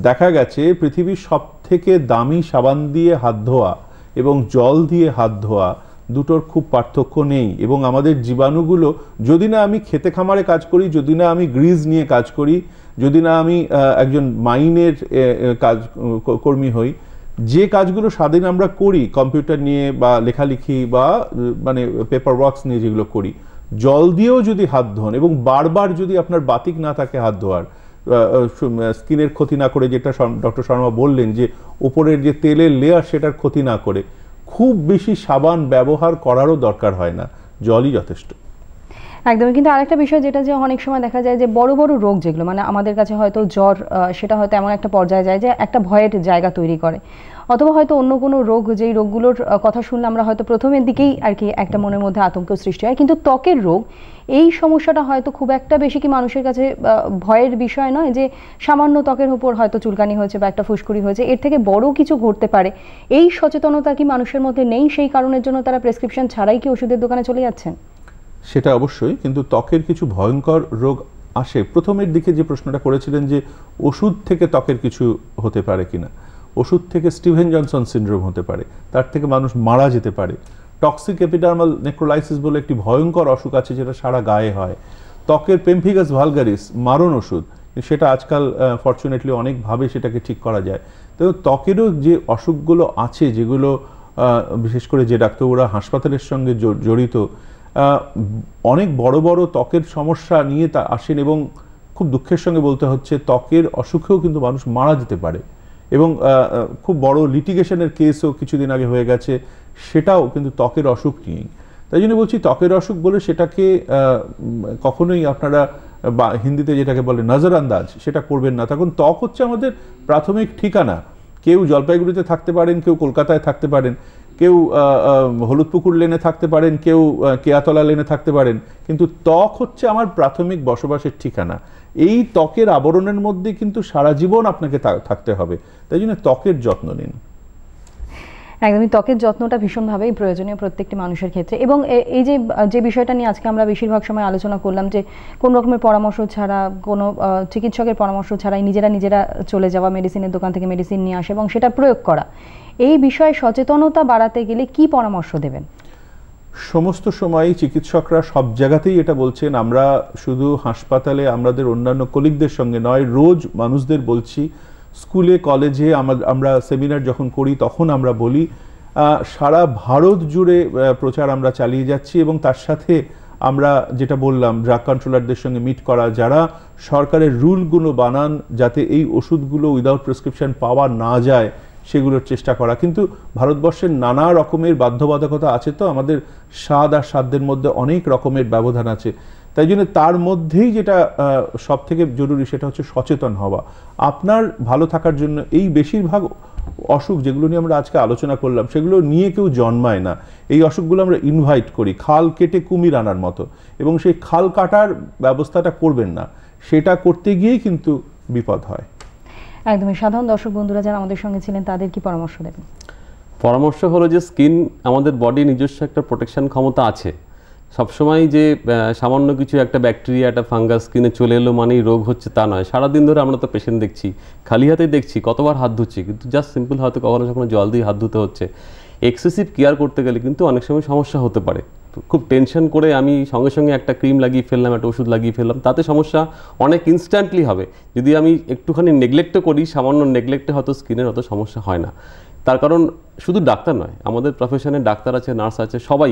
দেখা গেছে পৃথিবীর সব থেকে দামি সাবান দিয়ে হাত ধোয়া এবং জল দিয়ে হাত ধোয়া দুটোর খুব পার্থক্য নেই এবং আমাদের জীবাণুগুলো যদি না আমি খেতে খামারে কাজ করি যদি না আমি গ্রিজ নিয়ে কাজ করি যদি না আমি একজন মাইনের কাজ কর্মী হই যে কাজগুলো স্বাধীন আমরা করি কম্পিউটার নিয়ে বা লেখালেখি বা মানে পেপার ওয়ার্কস নিয়ে যেগুলো করি জল দিয়েও যদি হাত ধোন এবং বারবার যদি আপনার বাতিক না থাকে হাত ধোয়ার স্কিনের ক্ষতি না করে যেটা ডক্টর শর্মা বললেন যে ওপরের যে তেলের লেয়ার সেটার ক্ষতি না করে খুব বেশি সাবান ব্যবহার করারও দরকার হয় না জলই যথেষ্ট একদমই কিন্তু আরেকটা বিষয় যেটা যে অনেক সময় দেখা যায় যে বড় বড় রোগ যেগুলো মানে আমাদের কাছে হয়তো জ্বর সেটা হয়তো এমন একটা পর্যায়ে যায় যে একটা ভয়ের জায়গা তৈরি করে অথবা হয়তো অন্য কোনো রোগ যেই রোগগুলোর কথা শুনলে আমরা হয়তো প্রথমের দিকেই আর কি একটা মনের মধ্যে আতঙ্ক সৃষ্টি হয় কিন্তু ত্বকের রোগ এই সমস্যাটা হয়তো খুব একটা বেশি কি মানুষের কাছে ভয়ের বিষয় নয় যে সামান্য ত্বকের উপর হয়তো চুলকানি হয়েছে বা একটা ফুসকুড়ি হয়েছে এর থেকে বড় কিছু ঘটতে পারে এই সচেতনতা কি মানুষের মধ্যে নেই সেই কারণের জন্য তারা প্রেসক্রিপশন ছাড়াই কি ওষুধের দোকানে চলে যাচ্ছেন সেটা অবশ্যই কিন্তু ত্বকের কিছু ভয়ঙ্কর রোগ আসে প্রথমের দিকে যে প্রশ্নটা করেছিলেন যে ওষুধ থেকে ত্বকের কিছু হতে পারে কিনা ওষুধ থেকে স্টিভেন জনসন সিন্ড্রোম হতে পারে তার থেকে মানুষ মারা যেতে পারে টক্সিক এপিডার্মাল নেক্রোলাইসিস বলে একটি ভয়ঙ্কর অসুখ আছে যেটা সারা গায়ে হয় ত্বকের পেম্ফিগাস ভালগারিস মারণ ওষুধ সেটা আজকাল ফর্চুনেটলি অনেকভাবে সেটাকে ঠিক করা যায় তো ত্বকেরও যে অসুখগুলো আছে যেগুলো বিশেষ করে যে ডাক্তাররা হাসপাতালের সঙ্গে জড়িত অনেক বড় বড় ত্বকের সমস্যা নিয়ে তা আসেন এবং খুব দুঃখের সঙ্গে বলতে হচ্ছে ত্বকের অসুখেও কিন্তু মানুষ মারা যেতে পারে এবং খুব বড় লিটিগেশনের কেসও কিছুদিন আগে হয়ে গেছে সেটাও কিন্তু ত্বকের অসুখ নিয়েই তাই জন্য বলছি ত্বকের অসুখ বলে সেটাকে কখনোই আপনারা বা হিন্দিতে যেটাকে বলে নজর আন্দাজ সেটা করবেন না তখন ত্বক হচ্ছে আমাদের প্রাথমিক ঠিকানা কেউ জলপাইগুড়িতে থাকতে পারেন কেউ কলকাতায় থাকতে পারেন কেউ হলুদ পুকুর লেনে থাকতে পারেন কেউ কেয়াতলা লেনে থাকতে পারেন কিন্তু ত্বক হচ্ছে আমার প্রাথমিক বসবাসের ঠিকানা এই ত্বকের আবরণের মধ্যে কিন্তু সারা জীবন আপনাকে থাকতে হবে তাই জন্য ত্বকের যত্ন নিন একদমই ত্বকের যত্নটা ভীষণভাবেই প্রয়োজনীয় প্রত্যেকটি মানুষের ক্ষেত্রে এবং এই যে যে বিষয়টা নিয়ে আজকে আমরা বেশিরভাগ সময় আলোচনা করলাম যে কোন রকমের পরামর্শ ছাড়া কোনো চিকিৎসকের পরামর্শ ছাড়াই নিজেরা নিজেরা চলে যাওয়া মেডিসিনের দোকান থেকে মেডিসিন নিয়ে আসে এবং সেটা প্রয়োগ করা এই বিষয়ে সচেতনতা বাড়াতে গেলে কি পরামর্শ দেবেন সমস্ত সময় চিকিৎসকরা সব জায়গাতেই এটা বলছেন আমরা শুধু হাসপাতালে আমাদের অন্যান্য কলিগদের সঙ্গে নয় রোজ মানুষদের বলছি স্কুলে কলেজে আমরা সেমিনার যখন করি তখন আমরা বলি সারা ভারত জুড়ে প্রচার আমরা চালিয়ে যাচ্ছি এবং তার সাথে আমরা যেটা বললাম ড্রাগ কন্ট্রোলারদের সঙ্গে মিট করা যারা সরকারের রুলগুলো বানান যাতে এই ওষুধগুলো উইদাউট প্রেসক্রিপশন পাওয়া না যায় সেগুলোর চেষ্টা করা কিন্তু ভারতবর্ষের নানা রকমের বাধ্যবাধকতা আছে তো আমাদের স্বাদ আর সাধ্যের মধ্যে অনেক রকমের ব্যবধান আছে তাই জন্য তার মধ্যেই যেটা সব থেকে জরুরি সেটা হচ্ছে সচেতন হওয়া আপনার ভালো থাকার জন্য এই বেশিরভাগ অসুখ যেগুলো নিয়ে আমরা আজকে আলোচনা করলাম সেগুলো নিয়ে কেউ জন্মায় না এই অসুখগুলো আমরা ইনভাইট করি খাল কেটে কুমির আনার মতো এবং সেই খাল কাটার ব্যবস্থাটা করবেন না সেটা করতে গিয়েই কিন্তু বিপদ হয় একদমই সাধারণ দর্শক বন্ধুরা যারা আমাদের সঙ্গে ছিলেন তাদের কি পরামর্শ দেবেন পরামর্শ হলো যে স্কিন আমাদের বডি নিজস্ব একটা প্রোটেকশন ক্ষমতা আছে সবসময় যে সামান্য কিছু একটা ব্যাকটেরিয়া একটা ফাঙ্গাস স্কিনে চলে এলো মানেই রোগ হচ্ছে তা নয় সারাদিন ধরে আমরা তো পেশেন্ট দেখছি খালি হাতেই দেখছি কতবার হাত ধুচ্ছি কিন্তু জাস্ট সিম্পল হয়তো কখনো কখনো জল দিয়ে হাত ধুতে হচ্ছে এক্সেসিভ কেয়ার করতে গেলে কিন্তু অনেক সময় সমস্যা হতে পারে খুব টেনশন করে আমি সঙ্গে সঙ্গে একটা ক্রিম লাগিয়ে ফেললাম একটা ওষুধ লাগিয়ে ফেললাম তাতে সমস্যা অনেক ইনস্ট্যান্টলি হবে যদি আমি একটুখানি নেগলেক্টও করি সামান্য নেগলেক্টে হয়তো স্কিনের অত সমস্যা হয় না তার কারণ শুধু ডাক্তার নয় আমাদের প্রফেশনে ডাক্তার আছে নার্স আছে সবাই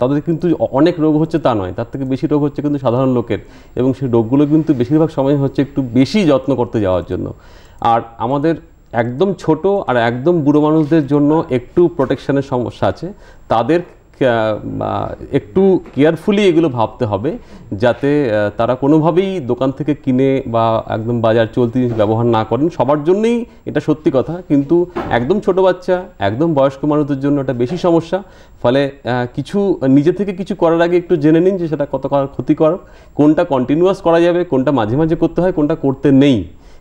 তাদের কিন্তু অনেক রোগ হচ্ছে তা নয় তার থেকে বেশি রোগ হচ্ছে কিন্তু সাধারণ লোকের এবং সেই রোগগুলো কিন্তু বেশিরভাগ সময় হচ্ছে একটু বেশি যত্ন করতে যাওয়ার জন্য আর আমাদের একদম ছোট আর একদম বুড়ো মানুষদের জন্য একটু প্রোটেকশনের সমস্যা আছে তাদের একটু কেয়ারফুলি এগুলো ভাবতে হবে যাতে তারা কোনোভাবেই দোকান থেকে কিনে বা একদম বাজার চলতি জিনিস ব্যবহার না করেন সবার জন্যই এটা সত্যি কথা কিন্তু একদম ছোট বাচ্চা একদম বয়স্ক মানুষদের জন্য এটা বেশি সমস্যা ফলে কিছু নিজে থেকে কিছু করার আগে একটু জেনে নিন যে সেটা কত ক্ষতিকর কোনটা কন্টিনিউয়াস করা যাবে কোনটা মাঝে মাঝে করতে হয় কোনটা করতে নেই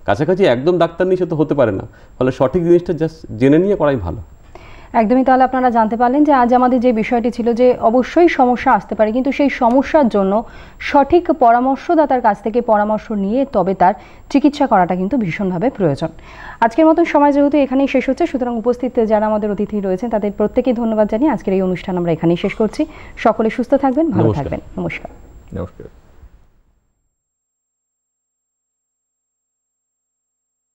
কাছাকাছি একদম ডাক্তার নিয়ে সে তো হতে পারে না ফলে সঠিক জিনিসটা জাস্ট জেনে নিয়ে করাই ভালো একদমই তাহলে আপনারা জানতে পারলেন যে আজ আমাদের যে বিষয়টি ছিল যে অবশ্যই সমস্যা আসতে পারে কিন্তু সেই সমস্যার জন্য সঠিক পরামর্শদাতার কাছ থেকে পরামর্শ নিয়ে তবে তার চিকিৎসা করাটা কিন্তু ভীষণভাবে প্রয়োজন আজকের মতন সময় যেহেতু এখানেই শেষ হচ্ছে সুতরাং উপস্থিত যারা আমাদের অতিথি রয়েছেন তাদের প্রত্যেকেই ধন্যবাদ জানিয়ে আজকের এই অনুষ্ঠান আমরা এখানেই শেষ করছি সকলে সুস্থ থাকবেন ভালো থাকবেন নমস্কার নমস্কার